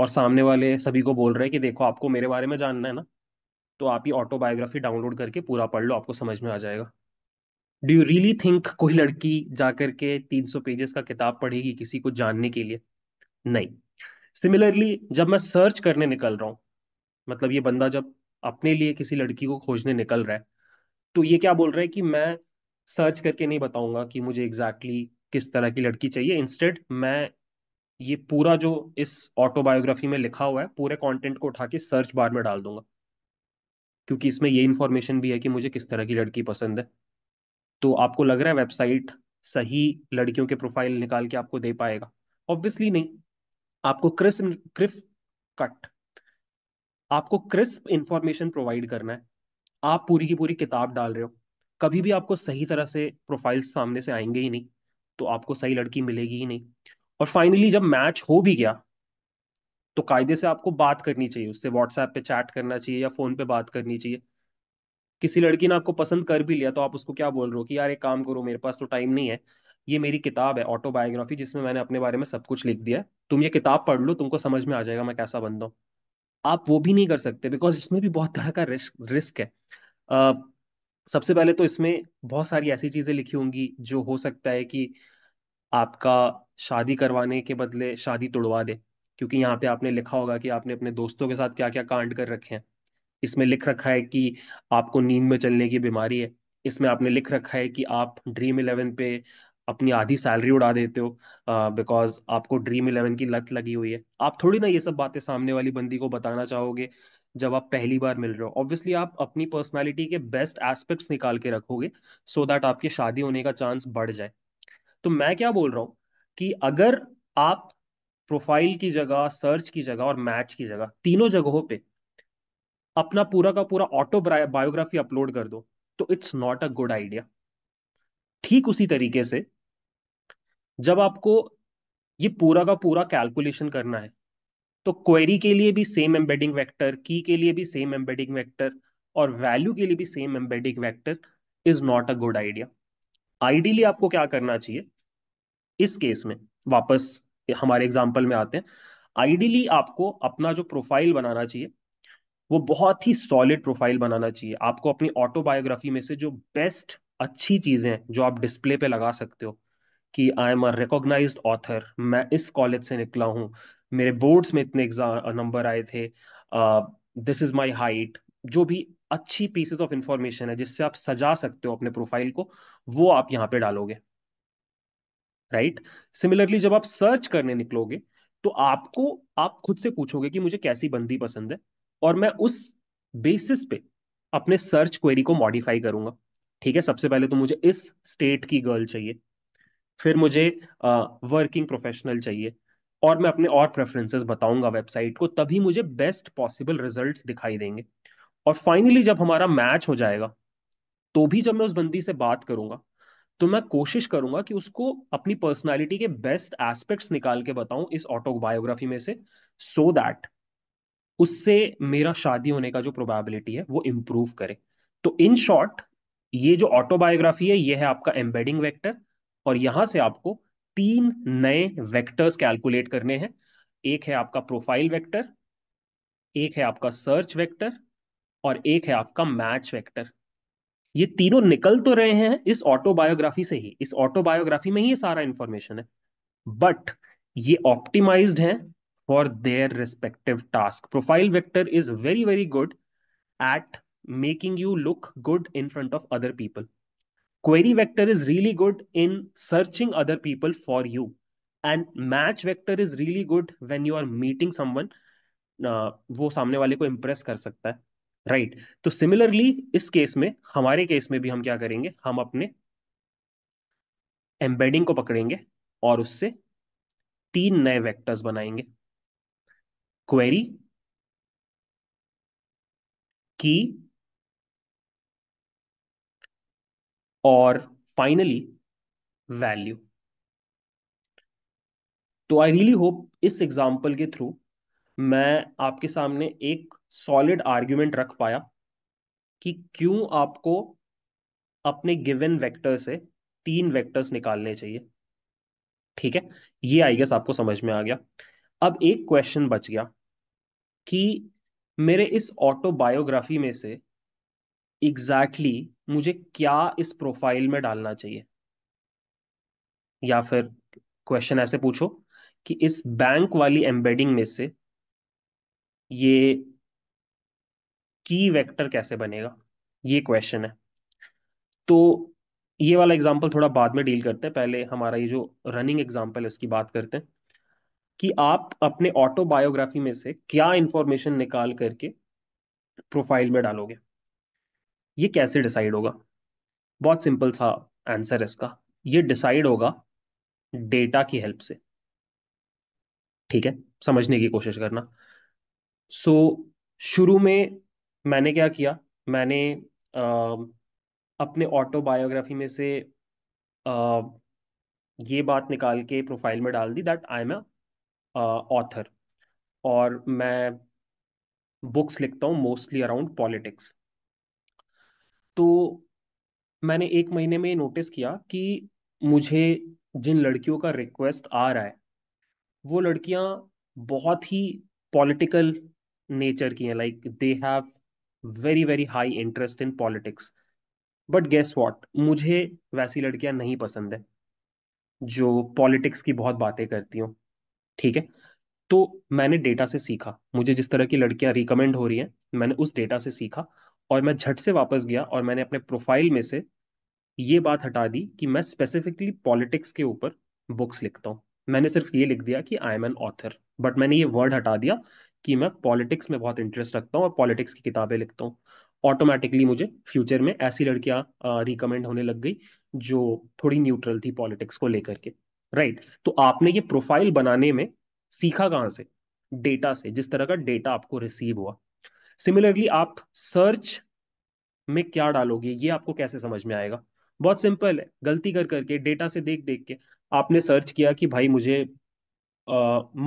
और सामने वाले सभी को बोल रहे हैं कि देखो आपको मेरे बारे में जानना है ना तो आप ये ऑटोबायोग्राफी डाउनलोड करके पूरा पढ़ लो आपको समझ में आ जाएगा डू यू रियली थिंक कोई लड़की जा करके तीन सौ पेजेस का किताब पढ़ेगी किसी को जानने के लिए नहीं सिमिलरली जब मैं सर्च करने निकल रहा हूँ मतलब ये बंदा जब अपने लिए किसी लड़की को खोजने निकल रहा है तो ये क्या बोल रहा है कि मैं सर्च करके नहीं बताऊंगा कि मुझे एग्जैक्टली exactly किस तरह की लड़की चाहिए इंस्टेड मैं ये पूरा जो इस ऑटोबायोग्राफी में लिखा हुआ है पूरे कंटेंट को उठा के सर्च बार में डाल दूंगा क्योंकि इसमें ये इन्फॉर्मेशन भी है कि मुझे किस तरह की लड़की पसंद है तो आपको लग रहा है वेबसाइट सही लड़कियों के प्रोफाइल निकाल के आपको दे पाएगा ऑब्वियसली नहीं आपको क्रिस्प क्रिफ कट आपको क्रिस्प इंफॉर्मेशन प्रोवाइड करना है आप पूरी की पूरी किताब डाल रहे हो कभी भी आपको सही तरह से प्रोफाइल्स सामने से आएंगे ही नहीं तो आपको सही लड़की मिलेगी ही नहीं और फाइनली जब मैच हो भी गया तो कायदे से आपको बात करनी चाहिए उससे व्हाट्सएप पे चैट करना चाहिए या फोन पे बात करनी चाहिए किसी लड़की ने आपको पसंद कर भी लिया तो आप उसको क्या बोल रहे हो कि यार एक काम करो मेरे पास तो टाइम नहीं है ये मेरी किताब है ऑटोबायोग्राफी जिसमें मैंने अपने बारे में सब कुछ लिख दिया तुम ये किताब पढ़ लो तुमको समझ में आ जाएगा मैं कैसा बंदा हूँ आप वो भी नहीं कर सकते बिकॉज इसमें भी बहुत तरह का रिस्क रिस्क है uh, सबसे पहले तो इसमें बहुत सारी ऐसी चीज़ें लिखी होंगी जो हो सकता है कि आपका शादी करवाने के बदले शादी तोड़वा दे क्योंकि यहाँ पे आपने लिखा होगा कि आपने अपने दोस्तों के साथ क्या क्या कांड कर रखे हैं इसमें लिख रखा है कि आपको नींद में चलने की बीमारी है इसमें आपने लिख रखा है कि आप ड्रीम इलेवन पे अपनी आधी सैलरी उड़ा देते हो बिकॉज uh, आपको ड्रीम इलेवन की लत लगी हुई है आप थोड़ी ना ये सब बातें सामने वाली बंदी को बताना चाहोगे जब आप पहली बार मिल रहे हो ऑब्वियसली आप अपनी पर्सनालिटी के बेस्ट एस्पेक्ट्स निकाल के रखोगे सो so दैट आपकी शादी होने का चांस बढ़ जाए तो मैं क्या बोल रहा हूं कि अगर आप प्रोफाइल की जगह सर्च की जगह और मैच की जगह तीनों जगहों पे अपना पूरा का पूरा ऑटो बायोग्राफी अपलोड कर दो तो it's not a good idea ठीक उसी तरीके से जब आपको ये पूरा का पूरा कैलकुलेशन करना है तो क्वेरी के लिए भी सेम एम्बेडिंग वेक्टर की के लिए भी सेम एम्बेडिंग वेक्टर और वैल्यू के लिए भी same embedding vector is not a good idea ideally आपको क्या करना चाहिए इस केस में वापस हमारे एग्जाम्पल में आते हैं आइडियली आपको अपना जो प्रोफाइल बनाना चाहिए वो बहुत ही सॉलिड प्रोफाइल बनाना चाहिए आपको अपनी ऑटोबायोग्राफी में से जो बेस्ट अच्छी चीजें जो आप डिस्प्ले पे लगा सकते हो कि I am a recognise author मैं इस कॉलेज से निकला हूँ मेरे बोर्ड्स में इतने नंबर आए थे दिस इज माई हाइट जो भी अच्छी पीसेस ऑफ इंफॉर्मेशन है जिससे आप सजा सकते हो अपने प्रोफाइल को वो आप यहाँ पे डालोगे राइट right? सिमिलरली जब आप सर्च करने निकलोगे तो आपको आप खुद से पूछोगे कि मुझे कैसी बंदी पसंद है और मैं उस बेसिस पे अपने सर्च क्वेरी को मॉडिफाई करूंगा ठीक है सबसे पहले तो मुझे इस स्टेट की गर्ल चाहिए फिर मुझे वर्किंग प्रोफेशनल चाहिए और मैं अपने और प्रेफरेंसेस बताऊंगा वेबसाइट को तभी मुझे बेस्ट पॉसिबल रिजल्ट्स दिखाई देंगे और फाइनली जब हमारा मैच हो जाएगा तो भी जब मैं उस बंदी से बात करूंगा तो मैं कोशिश करूंगा कि उसको अपनी पर्सनालिटी के बेस्ट एस्पेक्ट्स निकाल के बताऊं इस ऑटोबायोग्राफी में से सो so दैट उससे मेरा शादी होने का जो प्रोबेबिलिटी है वो इम्प्रूव करे तो इन शॉर्ट ये जो ऑटोबायोग्राफी है ये है आपका एम्बेडिंग वेक्टर और यहां से आपको तीन नए वेक्टर्स कैलकुलेट करने हैं एक है आपका प्रोफाइल वेक्टर एक है आपका सर्च वेक्टर और एक है आपका मैच वेक्टर ये तीनों निकल तो रहे हैं इस ऑटोबायोग्राफी से ही इस ऑटोबायोग्राफी में ही ये सारा इंफॉर्मेशन है बट ये ऑप्टिमाइज्ड हैं for their respective task profile vector is very very good at making you look good in front of other people query vector is really good in searching other people for you and match vector is really good when you are meeting someone वो सामने वाले को impress कर सकता है right right. तो similarly इस case में हमारे केस में भी हम क्या करेंगे हम अपने एम्बेडिंग को पकड़ेंगे और उससे तीन नए वेक्टर्स बनाएंगे क्वेरी की और फाइनली वैल्यू तो आई रियली होप इस एग्जाम्पल के थ्रू मैं आपके सामने एक सॉलिड आर्ग्यूमेंट रख पाया कि क्यों आपको अपने गिवन वेक्टर से तीन वेक्टर्स निकालने चाहिए ठीक है ये आई गेस आपको समझ में आ गया अब एक क्वेश्चन बच गया कि मेरे इस ऑटोबायोग्राफी में से एग्जैक्टली exactly मुझे क्या इस प्रोफाइल में डालना चाहिए या फिर क्वेश्चन ऐसे पूछो कि इस बैंक वाली एम्बेडिंग में से ये की वेक्टर कैसे बनेगा ये क्वेश्चन है तो ये वाला एग्जाम्पल थोड़ा बाद में डील करते हैं पहले हमारा ये जो रनिंग एग्जाम्पल है उसकी बात करते हैं कि आप अपने ऑटोबायोग्राफी में से क्या इंफॉर्मेशन निकाल करके प्रोफाइल में डालोगे ये कैसे डिसाइड होगा बहुत सिंपल सा आंसर इसका ये डिसाइड होगा डेटा की हेल्प से ठीक है समझने की कोशिश करना सो so, शुरू में मैंने क्या किया मैंने आ, अपने ऑटोबायोग्राफी में से आ, ये बात निकाल के प्रोफाइल में डाल दी दैट आई एम ऑथर और मैं बुक्स लिखता हूँ मोस्टली अराउंड पॉलिटिक्स तो मैंने एक महीने में नोटिस किया कि मुझे जिन लड़कियों का रिक्वेस्ट आ रहा है वो लड़कियाँ बहुत ही पॉलिटिकल नेचर की हैं like they have very very high interest in politics but guess what मुझे वैसी लड़कियां नहीं पसंद है जो पॉलिटिक्स की बहुत बातें करती हूँ ठीक है तो मैंने डेटा से सीखा मुझे जिस तरह की लड़कियां रिकमेंड हो रही हैं मैंने उस डेटा से सीखा और मैं झट से वापस गया और मैंने अपने प्रोफाइल में से ये बात हटा दी कि मैं स्पेसिफिकली पॉलिटिक्स के ऊपर बुक्स लिखता हूँ मैंने सिर्फ ये लिख दिया कि I am an author but मैंने ये वर्ड हटा दिया कि मैं पॉलिटिक्स में बहुत इंटरेस्ट रखता हूँ और पॉलिटिक्स की किताबें लिखता हूँ ऑटोमेटिकली मुझे फ्यूचर में ऐसी लड़कियां रिकमेंड होने लग गई जो थोड़ी न्यूट्रल थी पॉलिटिक्स को लेकर के राइट तो आपने ये प्रोफाइल बनाने में सीखा कहाँ से डेटा से जिस तरह का डेटा आपको रिसीव हुआ सिमिलरली आप सर्च में क्या डालोगे ये आपको कैसे समझ में आएगा बहुत सिंपल है गलती कर करके डेटा से देख देख के आपने सर्च किया कि भाई मुझे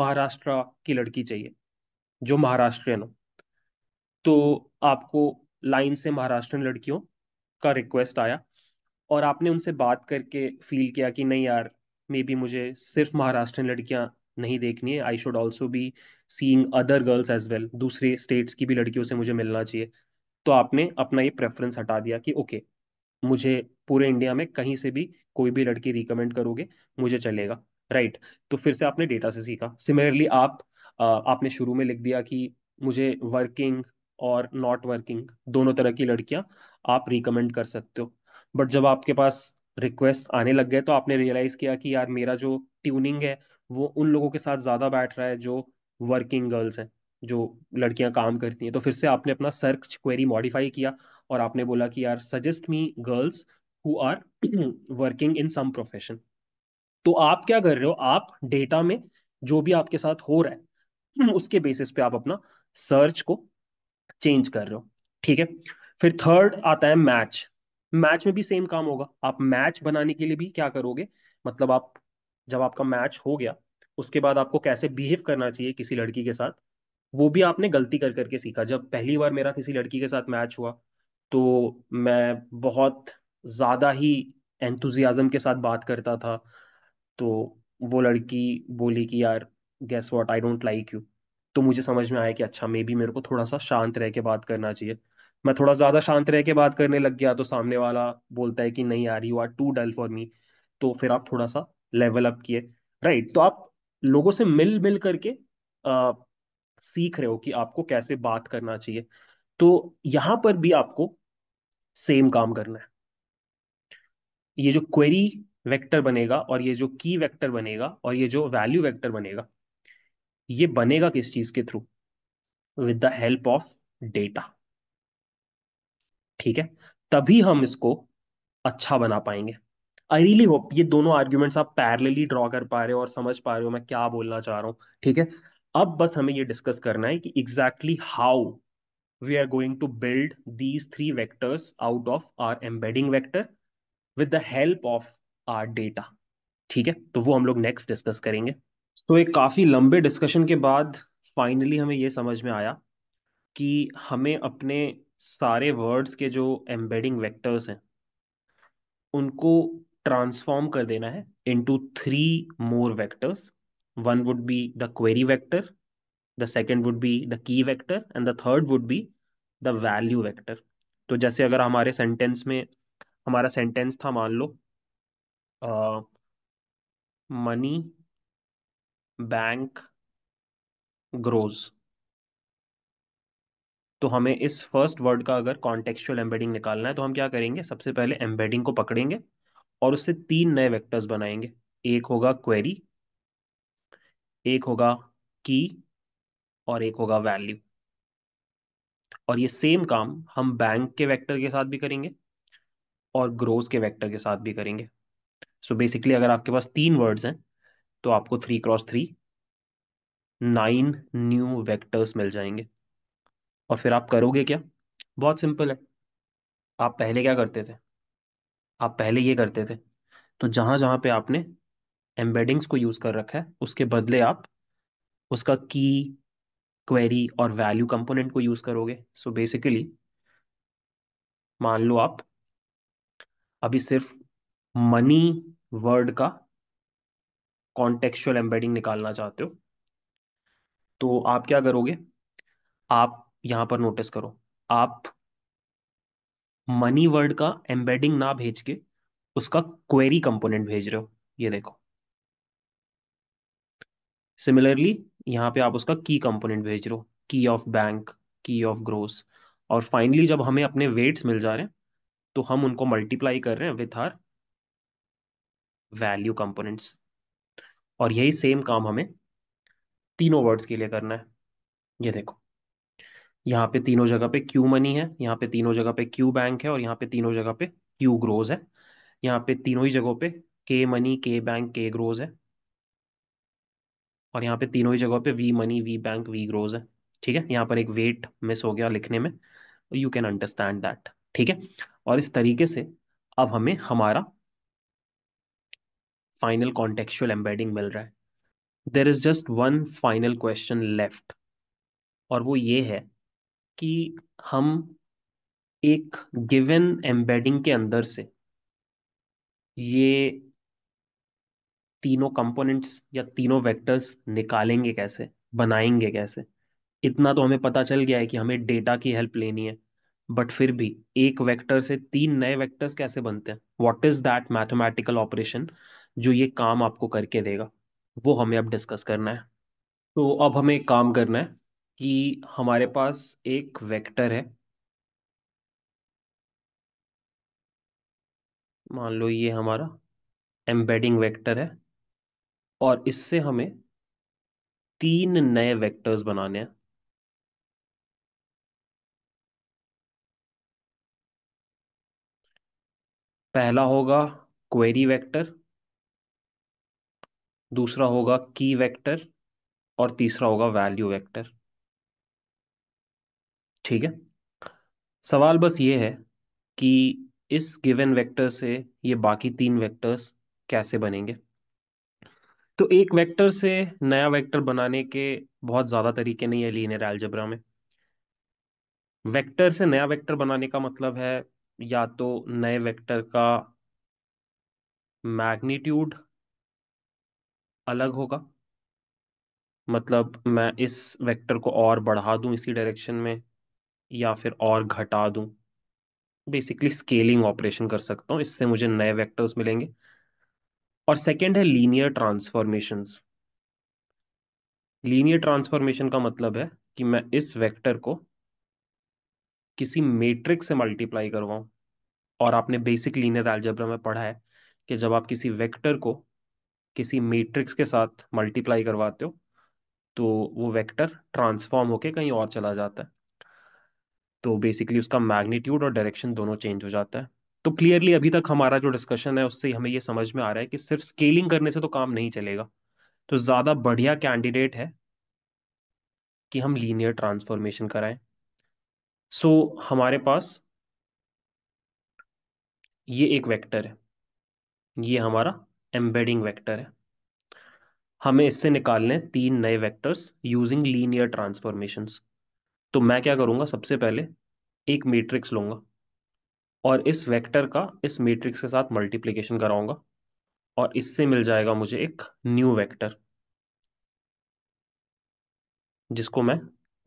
महाराष्ट्र की लड़की चाहिए जो महाराष्ट्रियन हो तो आपको लाइन से महाराष्ट्रियन लड़कियों का रिक्वेस्ट आया और आपने उनसे बात करके फील किया कि नहीं यार मे बी मुझे सिर्फ महाराष्ट्रियन लड़कियां नहीं देखनी है I should also be seeing other girls as well दूसरे स्टेट्स की भी लड़कियों से मुझे मिलना चाहिए तो आपने अपना ये प्रेफरेंस हटा दिया कि ओके मुझे पूरे इंडिया में कहीं से भी कोई भी लड़की रिकमेंड करोगे मुझे चलेगा राइट right. तो फिर से आपने डेटा से सीखा सिमिलरली आप आपने शुरू में लिख दिया कि मुझे वर्किंग और नॉट वर्किंग दोनों तरह की लड़कियां आप रिकमेंड कर सकते हो बट जब आपके पास रिक्वेस्ट आने लग गए तो आपने रियलाइज किया कि यार मेरा जो ट्यूनिंग है वो उन लोगों के साथ ज़्यादा बैठ रहा है जो वर्किंग गर्ल्स हैं जो लड़कियां काम करती हैं तो फिर से आपने अपना सर्च क्वेरी मॉडिफाई किया और आपने बोला कि यार suggest me girls who are working in some profession तो आप क्या कर रहे हो आप डेटा में जो भी आपके साथ हो रहा है हम्म, उसके बेसिस पे आप अपना सर्च को चेंज कर रहे हो ठीक है फिर थर्ड आता है मैच मैच में भी सेम काम होगा आप मैच बनाने के लिए भी क्या करोगे मतलब आप जब आपका मैच हो गया उसके बाद आपको कैसे बिहेव करना चाहिए किसी लड़की के साथ वो भी आपने गलती कर करके सीखा जब पहली बार मेरा किसी लड़की के साथ मैच हुआ तो मैं बहुत ज़्यादा ही एंथुजियाज़म के साथ बात करता था तो वो लड़की बोली कि यार guess what I don't like you तो मुझे समझ में आया कि अच्छा मे बी मेरे को थोड़ा सा शांत रह के बात करना चाहिए मैं थोड़ा ज़्यादा शांत रह के बात करने लग गया तो सामने वाला बोलता है कि नहीं यार you are too dull for me तो फिर आप थोड़ा सा लेवल अप किए राइट तो आप लोगों से मिल मिल करके आ, सीख रहे हो कि आपको कैसे बात करना चाहिए तो यहां पर भी आपको सेम काम करना है ये जो क्वेरी वेक्टर बनेगा और ये जो की वेक्टर बनेगा और ये जो वैल्यू वेक्टर बनेगा ये बनेगा किस चीज के through with the help of data ठीक है तभी हम इसको अच्छा बना पाएंगे आई रियली होप ये दोनों आर्ग्यूमेंट्स आप पैरेलली ड्रॉ कर पा रहे हो और समझ पा रहे हो मैं क्या बोलना चाह रहा हूं ठीक है अब बस हमें ये डिस्कस करना है कि exactly how we are going to build these three vectors out of our embedding vector with the help of our data ठीक है तो वो हम लोग नेक्स्ट डिस्कस करेंगे तो एक काफ़ी लंबे डिस्कशन के बाद फाइनली हमें ये समझ में आया कि हमें अपने सारे वर्ड्स के जो एम्बेडिंग वेक्टर्स हैं उनको ट्रांसफॉर्म कर देना है into three more vectors one would be the query vector the second would be the key vector and the third would be the value vector तो जैसे अगर हमारे सेंटेंस में हमारा सेंटेंस था मान लो मनी बैंक ग्रोज तो हमें इस फर्स्ट वर्ड का अगर कॉन्टेक्चुअल एम्बेडिंग निकालना है तो हम क्या करेंगे सबसे पहले एम्बेडिंग को पकड़ेंगे और उससे तीन नए वेक्टर्स बनाएंगे एक होगा क्वेरी एक होगा की और एक होगा वैल्यू और ये सेम काम हम बैंक के वेक्टर के साथ भी करेंगे और ग्रोथ के वेक्टर के साथ भी करेंगे सो so बेसिकली अगर आपके पास तीन वर्ड्स हैं तो आपको three cross three nine new vectors मिल जाएंगे और फिर आप करोगे क्या बहुत सिंपल है आप पहले क्या करते थे आप पहले ये करते थे तो जहां जहां पे आपने एम्बेडिंग्स को यूज़ कर रखा है उसके बदले आप उसका की क्वेरी और वैल्यू कंपोनेंट को यूज़ करोगे सो बेसिकली मान लो आप अभी सिर्फ मनी वर्ड का कॉन्टेक्चुअल एम्बेडिंग निकालना चाहते हो तो आप क्या करोगे आप यहां पर नोटिस करो आप मनी वर्ड का एम्बेडिंग ना भेज के उसका क्वेरी कंपोनेंट भेज रहे हो ये देखो सिमिलरली यहाँ पे आप उसका की कंपोनेंट भेज रहे हो key of bank key of grows और फाइनली जब हमें अपने वेट्स मिल जा रहे हैं तो हम उनको मल्टीप्लाई कर रहे हैं विथ आर वैल्यू कंपोनेंट्स और यही सेम काम हमें तीनों वर्ड्स के लिए करना है ये देखो यहाँ पे तीनों जगह पे क्यू मनी है यहाँ पे तीनों जगह पे क्यू बैंक है और यहाँ पे तीनों जगह पे क्यू ग्रोज है यहाँ पे तीनों ही जगहों पे के मनी के बैंक के ग्रोज है और यहाँ पे तीनों ही जगहों पे V money V bank V grows है ठीक है यहाँ पर एक वेट मिस हो गया लिखने में यू कैन अंडरस्टैंड दैट ठीक है और इस तरीके से अब हमें हमारा फाइनल कॉन्टेक्चुअल एम्बेडिंग मिल रहा है there is just one final question left और वो ये है कि हम एक गिवन एम्बेडिंग के अंदर से ये तीनों कंपोनेंट्स या तीनों वेक्टर्स निकालेंगे कैसे बनाएंगे कैसे इतना तो हमें पता चल गया है कि हमें डेटा की हेल्प लेनी है बट फिर भी एक वेक्टर से तीन नए वेक्टर्स कैसे बनते हैं what is that mathematical operation जो ये काम आपको करके देगा वो हमें अब डिस्कस करना है तो अब हमें एक काम करना है कि हमारे पास एक वेक्टर है मान लो ये हमारा एम्बेडिंग वेक्टर है और इससे हमें तीन नए वेक्टर्स बनाने हैं पहला होगा क्वेरी वेक्टर दूसरा होगा की वेक्टर और तीसरा होगा वैल्यू वेक्टर ठीक है सवाल बस ये है कि इस गिवन वेक्टर से ये बाकी तीन वेक्टर्स कैसे बनेंगे तो एक वेक्टर से नया वेक्टर बनाने के बहुत ज़्यादा तरीके नहीं है लीनियर एल्जेब्रा में वेक्टर से नया वेक्टर बनाने का मतलब है या तो नए वेक्टर का मैग्नीट्यूड अलग होगा मतलब मैं इस वेक्टर को और बढ़ा दूं इसी डायरेक्शन में या फिर और घटा दूं बेसिकली स्केलिंग ऑपरेशन कर सकता हूं इससे मुझे नए वेक्टर्स मिलेंगे और सेकंड है लीनियर ट्रांसफॉर्मेशंस लीनियर ट्रांसफॉर्मेशन का मतलब है कि मैं इस वेक्टर को किसी मैट्रिक्स से मल्टीप्लाई करवाऊं और आपने बेसिक लीनियर एल्जेब्रा में पढ़ा है कि जब आप किसी वेक्टर को किसी मैट्रिक्स के साथ मल्टीप्लाई करवाते हो तो वो वेक्टर ट्रांसफॉर्म होके कहीं और चला जाता है तो बेसिकली उसका मैग्नीट्यूड और डायरेक्शन दोनों चेंज हो जाता है तो क्लियरली अभी तक हमारा जो डिस्कशन है उससे हमें ये समझ में आ रहा है कि सिर्फ स्केलिंग करने से तो काम नहीं चलेगा तो ज़्यादा बढ़िया कैंडिडेट है कि हम लीनियर ट्रांसफॉर्मेशन कराएं सो so, हमारे पास ये एक वेक्टर है ये हमारा एम्बेडिंग वेक्टर है हमें इससे निकालने तीन नए वेक्टर्स यूजिंग लीनियर ट्रांसफॉर्मेशन तो मैं क्या करूँगा सबसे पहले एक मैट्रिक्स लूँगा और इस वेक्टर का इस मैट्रिक्स के साथ मल्टीप्लिकेशन कराऊंगा और इससे मिल जाएगा मुझे एक न्यू वेक्टर जिसको मैं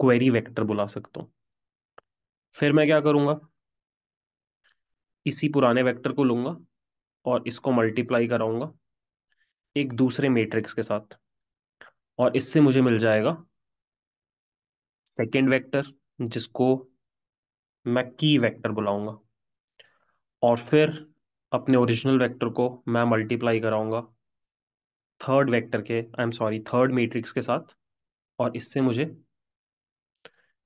क्वेरी वेक्टर बुला सकता हूं फिर मैं क्या करूंगा इसी पुराने वेक्टर को लूंगा और इसको मल्टीप्लाई कराऊंगा एक दूसरे मैट्रिक्स के साथ और इससे मुझे मिल जाएगा सेकेंड वेक्टर जिसको मैं की वेक्टर बुलाऊंगा और फिर अपने ओरिजिनल वेक्टर को मैं मल्टीप्लाई कराऊंगा थर्ड वेक्टर के I am sorry third matrix के साथ और इससे मुझे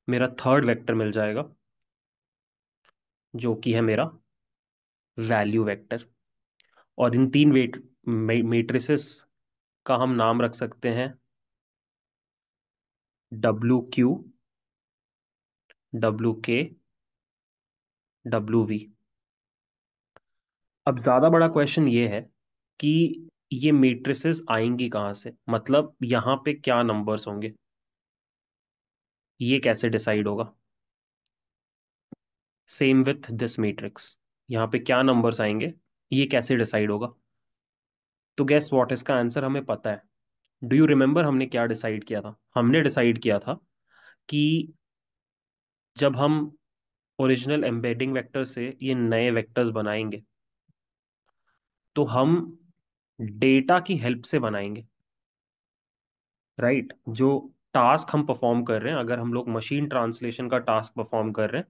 मेरा थर्ड वेक्टर मिल जाएगा जो कि है मेरा वैल्यू वेक्टर और इन तीन वेट मेट्रिसेस का हम नाम रख सकते हैं W Q W K W V अब ज़्यादा बड़ा क्वेश्चन ये है कि ये मेट्रिसेस आएंगी कहाँ से मतलब यहां पे क्या नंबर्स होंगे ये कैसे डिसाइड होगा सेम विथ दिस मेट्रिक्स यहां पे क्या नंबर्स आएंगे ये कैसे डिसाइड होगा तो गैस वॉट इसका आंसर हमें पता है डू यू रिमेंबर हमने क्या डिसाइड किया था हमने डिसाइड किया था कि जब हम ओरिजिनल एम्बेडिंग वेक्टर से ये नए वेक्टर्स बनाएंगे तो हम डेटा की हेल्प से बनाएंगे राइट right? जो टास्क हम परफॉर्म कर रहे हैं अगर हम लोग मशीन ट्रांसलेशन का टास्क परफॉर्म कर रहे हैं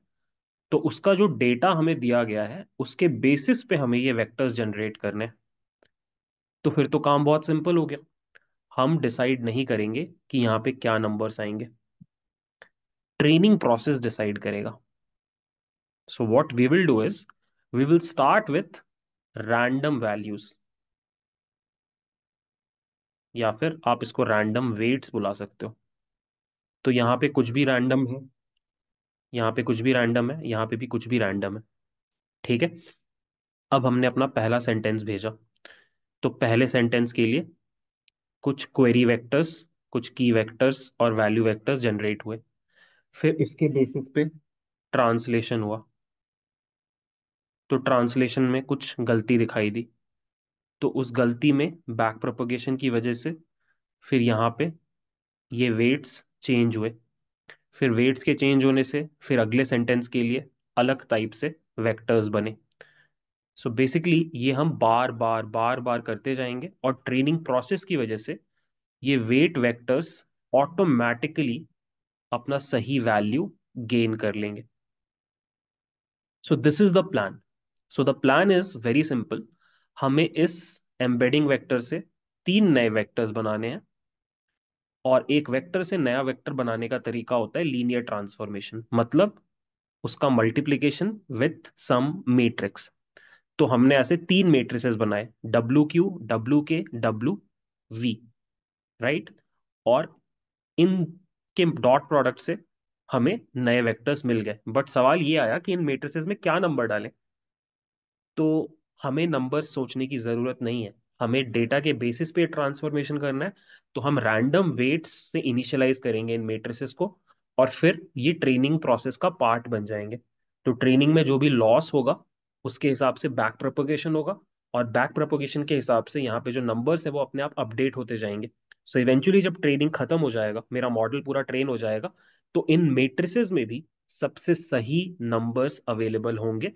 तो उसका जो डेटा हमें दिया गया है उसके बेसिस पे हमें ये वेक्टर्स जनरेट करने तो फिर तो काम बहुत सिंपल हो गया हम डिसाइड नहीं करेंगे कि यहाँ पे क्या नंबर्स आएंगे ट्रेनिंग प्रोसेस डिसाइड करेगा so what we will do is we will start with random values या फिर आप इसको रैंडम वेट्स बुला सकते हो तो यहां पे कुछ भी रैंडम है यहाँ पे कुछ भी रैंडम है यहाँ पे भी कुछ भी रैंडम है ठीक है अब हमने अपना पहला सेंटेंस भेजा तो पहले सेंटेंस के लिए कुछ क्वेरी वेक्टर्स कुछ की वेक्टर्स और वैल्यू वेक्टर्स जनरेट हुए फिर इसके बेसिस पे ट्रांसलेशन हुआ तो ट्रांसलेशन में कुछ गलती दिखाई दी तो उस गलती में बैक प्रोपोगेशन की वजह से फिर यहाँ पे ये वेट्स चेंज हुए फिर वेट्स के चेंज होने से फिर अगले सेंटेंस के लिए अलग टाइप से वेक्टर्स बने सो so बेसिकली ये हम बार बार बार बार करते जाएंगे और ट्रेनिंग प्रोसेस की वजह से ये वेट वेक्टर्स ऑटोमेटिकली अपना सही वैल्यू गेन कर लेंगे so this is the plan so the plan is very simple हमें इस एम्बेडिंग वेक्टर से तीन नए वेक्टर्स बनाने हैं और एक वेक्टर से नया वेक्टर बनाने का तरीका होता है लीनियर ट्रांसफॉर्मेशन मतलब उसका मल्टीप्लीकेशन विथ सम मेट्रिक्स तो हमने ऐसे तीन मेट्रिसेस बनाए W Q W K W V right और इन के डॉट प्रोडक्ट से हमें नए वेक्टर्स मिल गए बट सवाल ये आया कि इन मेट्रिसेस में क्या नंबर डालें तो हमें नंबर सोचने की ज़रूरत नहीं है हमें डेटा के बेसिस पे ट्रांसफॉर्मेशन करना है तो हम रैंडम वेट्स से इनिशियलाइज करेंगे इन मेट्रिसेस को और फिर ये ट्रेनिंग प्रोसेस का पार्ट बन जाएंगे तो ट्रेनिंग में जो भी लॉस होगा उसके हिसाब से बैक प्रपोगेशन होगा और बैक प्रपोगेशन के हिसाब से यहाँ पे जो नंबर्स है वो अपने आप अपडेट होते जाएंगे सो so इवेंचुअली जब ट्रेनिंग खत्म हो जाएगा मेरा मॉडल पूरा ट्रेन हो जाएगा तो इन मेट्रिसेस में भी सबसे सही नंबर्स अवेलेबल होंगे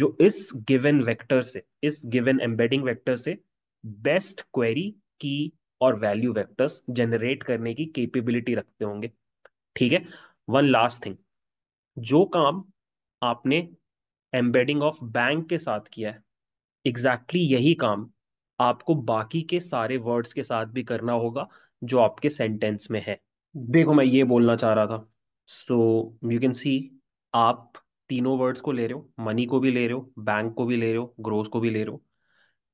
जो इस गिवन वेक्टर से इस गिवन एम्बेडिंग वेक्टर से बेस्ट क्वेरी की और वैल्यू वेक्टर्स जनरेट करने की कैपेबिलिटी रखते होंगे ठीक है वन लास्ट थिंग जो काम आपने एम्बेडिंग ऑफ बैंक के साथ किया है एग्जैक्टली exactly यही काम आपको बाकी के सारे वर्ड्स के साथ भी करना होगा जो आपके सेंटेंस में है देखो मैं ये बोलना चाह रहा था सो यू कैन सी आप तीनों वर्ड्स को ले रहे हो मनी को भी ले रहे हो बैंक को भी ले रहे हो ग्रोस को भी ले रहे हो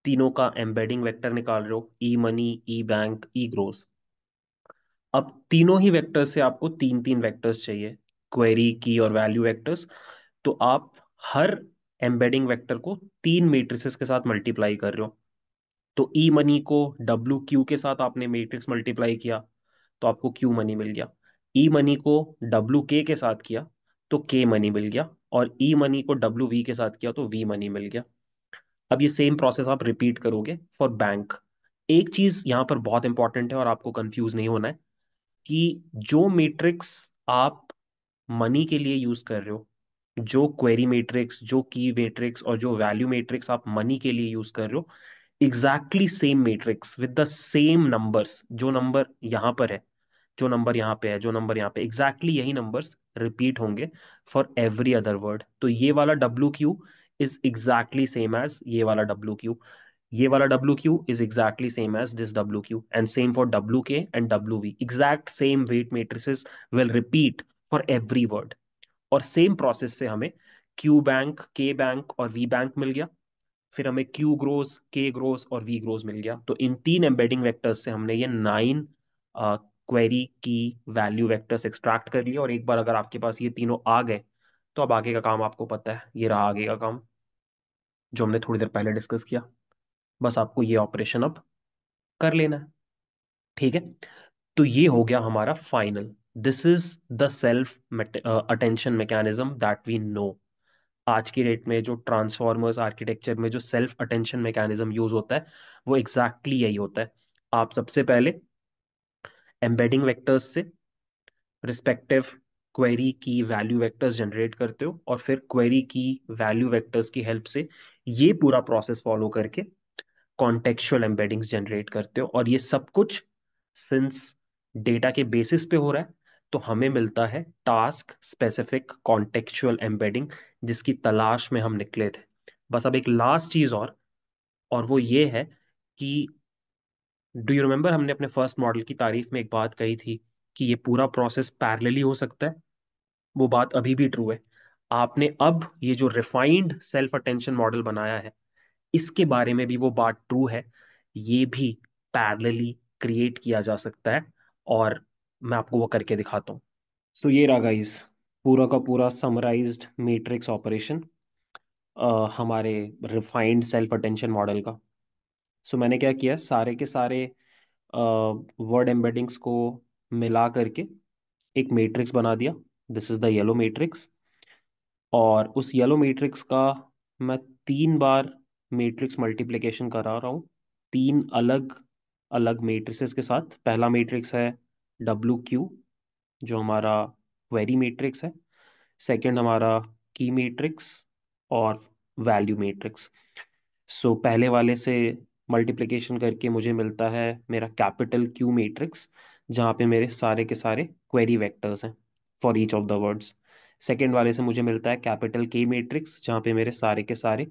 तीनों का एम्बेडिंग वेक्टर निकाल रहे हो E money E bank E grows अब तीनों ही वेक्टर्स से आपको तीन तीन वेक्टर्स चाहिए क्वेरी की और वैल्यू वेक्टर्स तो आप हर एम्बेडिंग वेक्टर को तीन मेट्रिसेस के साथ मल्टीप्लाई कर रहे हो तो ई e मनी को डब्ल्यू क्यू के साथ आपने मेट्रिक्स मल्टीप्लाई किया तो आपको क्यू मनी मिल गया ई e मनी को डब्ल्यू के के साथ किया तो के मनी मिल गया और ई e मनी को डब्ल्यू वी के साथ किया तो वी मनी मिल गया अब ये सेम प्रोसेस आप रिपीट करोगे फॉर बैंक एक चीज यहाँ पर बहुत इंपॉर्टेंट है और आपको कंफ्यूज नहीं होना है कि जो मैट्रिक्स आप मनी के लिए यूज कर रहे हो जो क्वेरी मैट्रिक्स जो की मैट्रिक्स और जो वैल्यू मैट्रिक्स आप मनी के लिए यूज कर रहे हो exactly same matrix with the same numbers जो नंबर यहाँ पर है जो नंबर यहाँ पे है जो नंबर यहाँ पे एग्जैक्टली exactly यही नंबर्स रिपीट होंगे फॉर एवरी अदर वर्ड तो ये वाला W Q is exactly same as ये वाला डब्ल्यू क्यू ये वाला W Q is exactly same as this W Q and same for W K and W V exact same weight matrices will repeat for every word और same process से हमें Q bank K bank और V bank मिल गया फिर हमें Q grows K grows और V grows मिल गया तो इन तीन एम्बेडिंग वैक्टर्स से हमने ये nine query key value vectors extract कर लिया और एक बार अगर आपके पास ये तीनों आ गए तो अब आगे का काम आपको पता है ये रहा आगे का काम जो हमने थोड़ी देर पहले डिस्कस किया बस आपको ये ऑपरेशन अब कर लेना है ठीक है तो ये हो गया हमारा final this is the self attention mechanism that we know आज की डेट में जो ट्रांसफॉर्मर्स आर्किटेक्चर में जो सेल्फ अटेंशन मैकेनिज्म यूज होता है वो एग्जैक्टली exactly यही होता है आप सबसे पहले एम्बेडिंग वेक्टर्स से respective query key value vectors generate करते हो और फिर क्वेरी की वैल्यू वेक्टर्स की हेल्प से ये पूरा प्रोसेस फॉलो करके कॉन्टेक्चुअल एम्बेडिंग्स जनरेट करते हो और ये सब कुछ सिंस डेटा के बेसिस पे हो रहा है तो हमें मिलता है टास्क स्पेसिफिक कॉन्टेक्चुअल एम्बेडिंग जिसकी तलाश में हम निकले थे बस अब एक लास्ट चीज और और वो ये है कि डू यू रिमेम्बर हमने अपने फर्स्ट मॉडल की तारीफ में एक बात कही थी कि ये पूरा प्रोसेस पैरेलली हो सकता है वो बात अभी भी ट्रू है आपने अब ये जो रिफाइंड सेल्फ अटेंशन मॉडल बनाया है इसके बारे में भी वो बात ट्रू है ये भी पैरलली क्रिएट किया जा सकता है और मैं आपको वो करके दिखाता हूँ सो so, ये रहा गाइस पूरा का पूरा समराइज मेट्रिक्स ऑपरेशन हमारे रिफाइंड सेल्फ अटेंशन मॉडल का सो so, मैंने क्या किया सारे के सारे वर्ड uh, एम्बेडिंग्स को मिला करके एक मैट्रिक्स बना दिया this is the yellow matrix और उस येलो मैट्रिक्स का मैं तीन बार मैट्रिक्स मल्टीप्लिकेशन करा रहा हूँ तीन अलग अलग मैट्रिसेस के साथ पहला मैट्रिक्स है डब्लू क्यू जो हमारा क्वेरी मैट्रिक्स है सेकंड हमारा की मैट्रिक्स और वैल्यू मैट्रिक्स सो पहले वाले से मल्टीप्लिकेशन करके मुझे मिलता है मेरा कैपिटल क्यू मैट्रिक्स जहाँ पे मेरे सारे के सारे क्वेरी वेक्टर्स हैं for each of the words second वाले से मुझे मिलता है कैपिटल के मेट्रिक्स जहाँ पे मेरे सारे के सारे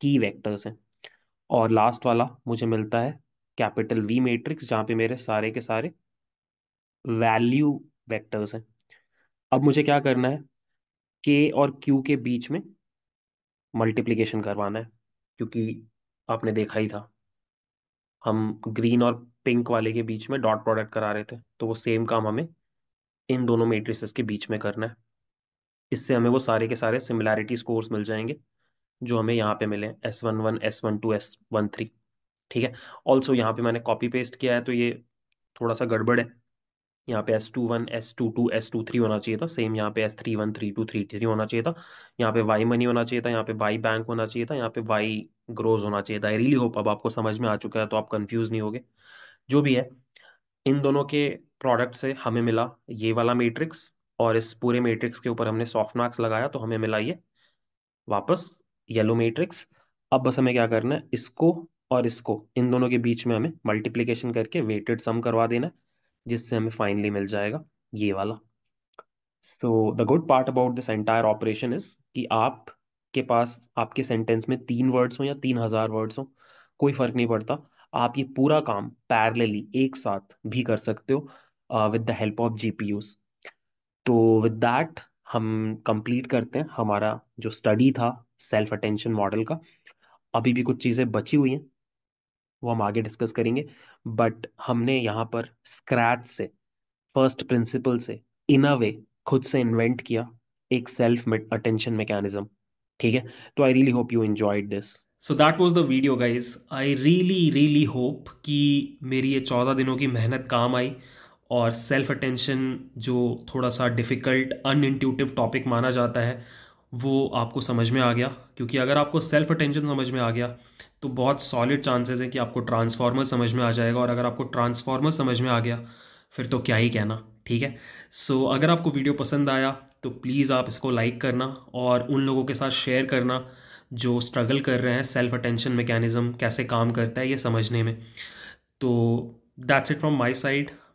की वेक्टर्स हैं और लास्ट वाला मुझे मिलता है कैपिटल वी मेट्रिक्स जहाँ पे मेरे सारे के सारे वैल्यू वेक्टर्स हैं अब मुझे क्या करना है के और क्यू के बीच में मल्टीप्लिकेशन करवाना है क्योंकि आपने देखा ही था हम ग्रीन और पिंक वाले के बीच में डॉट प्रोडक्ट करा रहे थे तो वो सेम काम हमें इन दोनों मेट्रिसेस के बीच में करना है इससे हमें वो सारे के सारे सिमिलैरिटी स्कोर्स मिल जाएंगे जो हमें यहाँ पे मिले S one one S one two S one three ठीक है ऑल्सो यहाँ पे मैंने कॉपी पेस्ट किया है तो ये थोड़ा सा गड़बड़ है यहाँ पे S two one S two two S two three होना चाहिए था सेम यहाँ पे S three one three two three three होना चाहिए था यहाँ पे वाई मनी होना चाहिए था यहाँ पे वाई बैंक होना चाहिए था यहाँ पे वाई ग्रोज होना चाहिए था आई रियली होप अब आपको समझ में आ चुका है तो आप कन्फ्यूज नहीं होगे जो भी है इन दोनों के प्रोडक्ट से हमें मिला ये वाला मैट्रिक्स और इस पूरे मैट्रिक्स के ऊपर हमने सॉफ्ट मार्क्स लगाया तो हमें मिला ये वापस येलो मैट्रिक्स अब बस हमें क्या करना है इसको और इसको इन दोनों के बीच में हमें मल्टीप्लीकेशन करके वेटेड सम करवा देना जिससे हमें फाइनली मिल जाएगा ये वाला so the good part about this entire operation is कि आप के पास आपके सेंटेंस में तीन वर्ड्स हो या तीन हजार वर्ड्स हो कोई फर्क नहीं पड़ता आप ये पूरा काम पैरलेली एक साथ भी कर सकते हो with the help of G P U तो विद दैट हम कंप्लीट करते हैं हमारा जो स्टडी था सेल्फ अटेंशन मॉडल का अभी भी कुछ चीज़ें बची हुई हैं वो हम आगे डिस्कस करेंगे बट हमने यहाँ पर स्क्रैच से फर्स्ट प्रिंसिपल से इन अ वे खुद से इन्वेंट किया एक सेल्फ अटेंशन मैकेनिज्म ठीक है तो I really hope you enjoyed this so that was the video guys I really really hope कि मेरी ये चौदह दिनों की मेहनत काम आई और सेल्फ अटेंशन जो थोड़ा सा डिफ़िकल्ट अनइंट्यूटिव टॉपिक माना जाता है वो आपको समझ में आ गया क्योंकि अगर आपको सेल्फ अटेंशन समझ में आ गया तो बहुत सॉलिड चांसेस हैं कि आपको ट्रांसफार्मर समझ में आ जाएगा और अगर आपको ट्रांसफार्मर समझ में आ गया फिर तो क्या ही कहना ठीक है सो so, अगर आपको वीडियो पसंद आया तो प्लीज़ आप इसको लाइक करना और उन लोगों के साथ शेयर करना जो स्ट्रगल कर रहे हैं सेल्फ अटेंशन मैकेनिज़्म कैसे काम करता है ये समझने में तो that's it from my side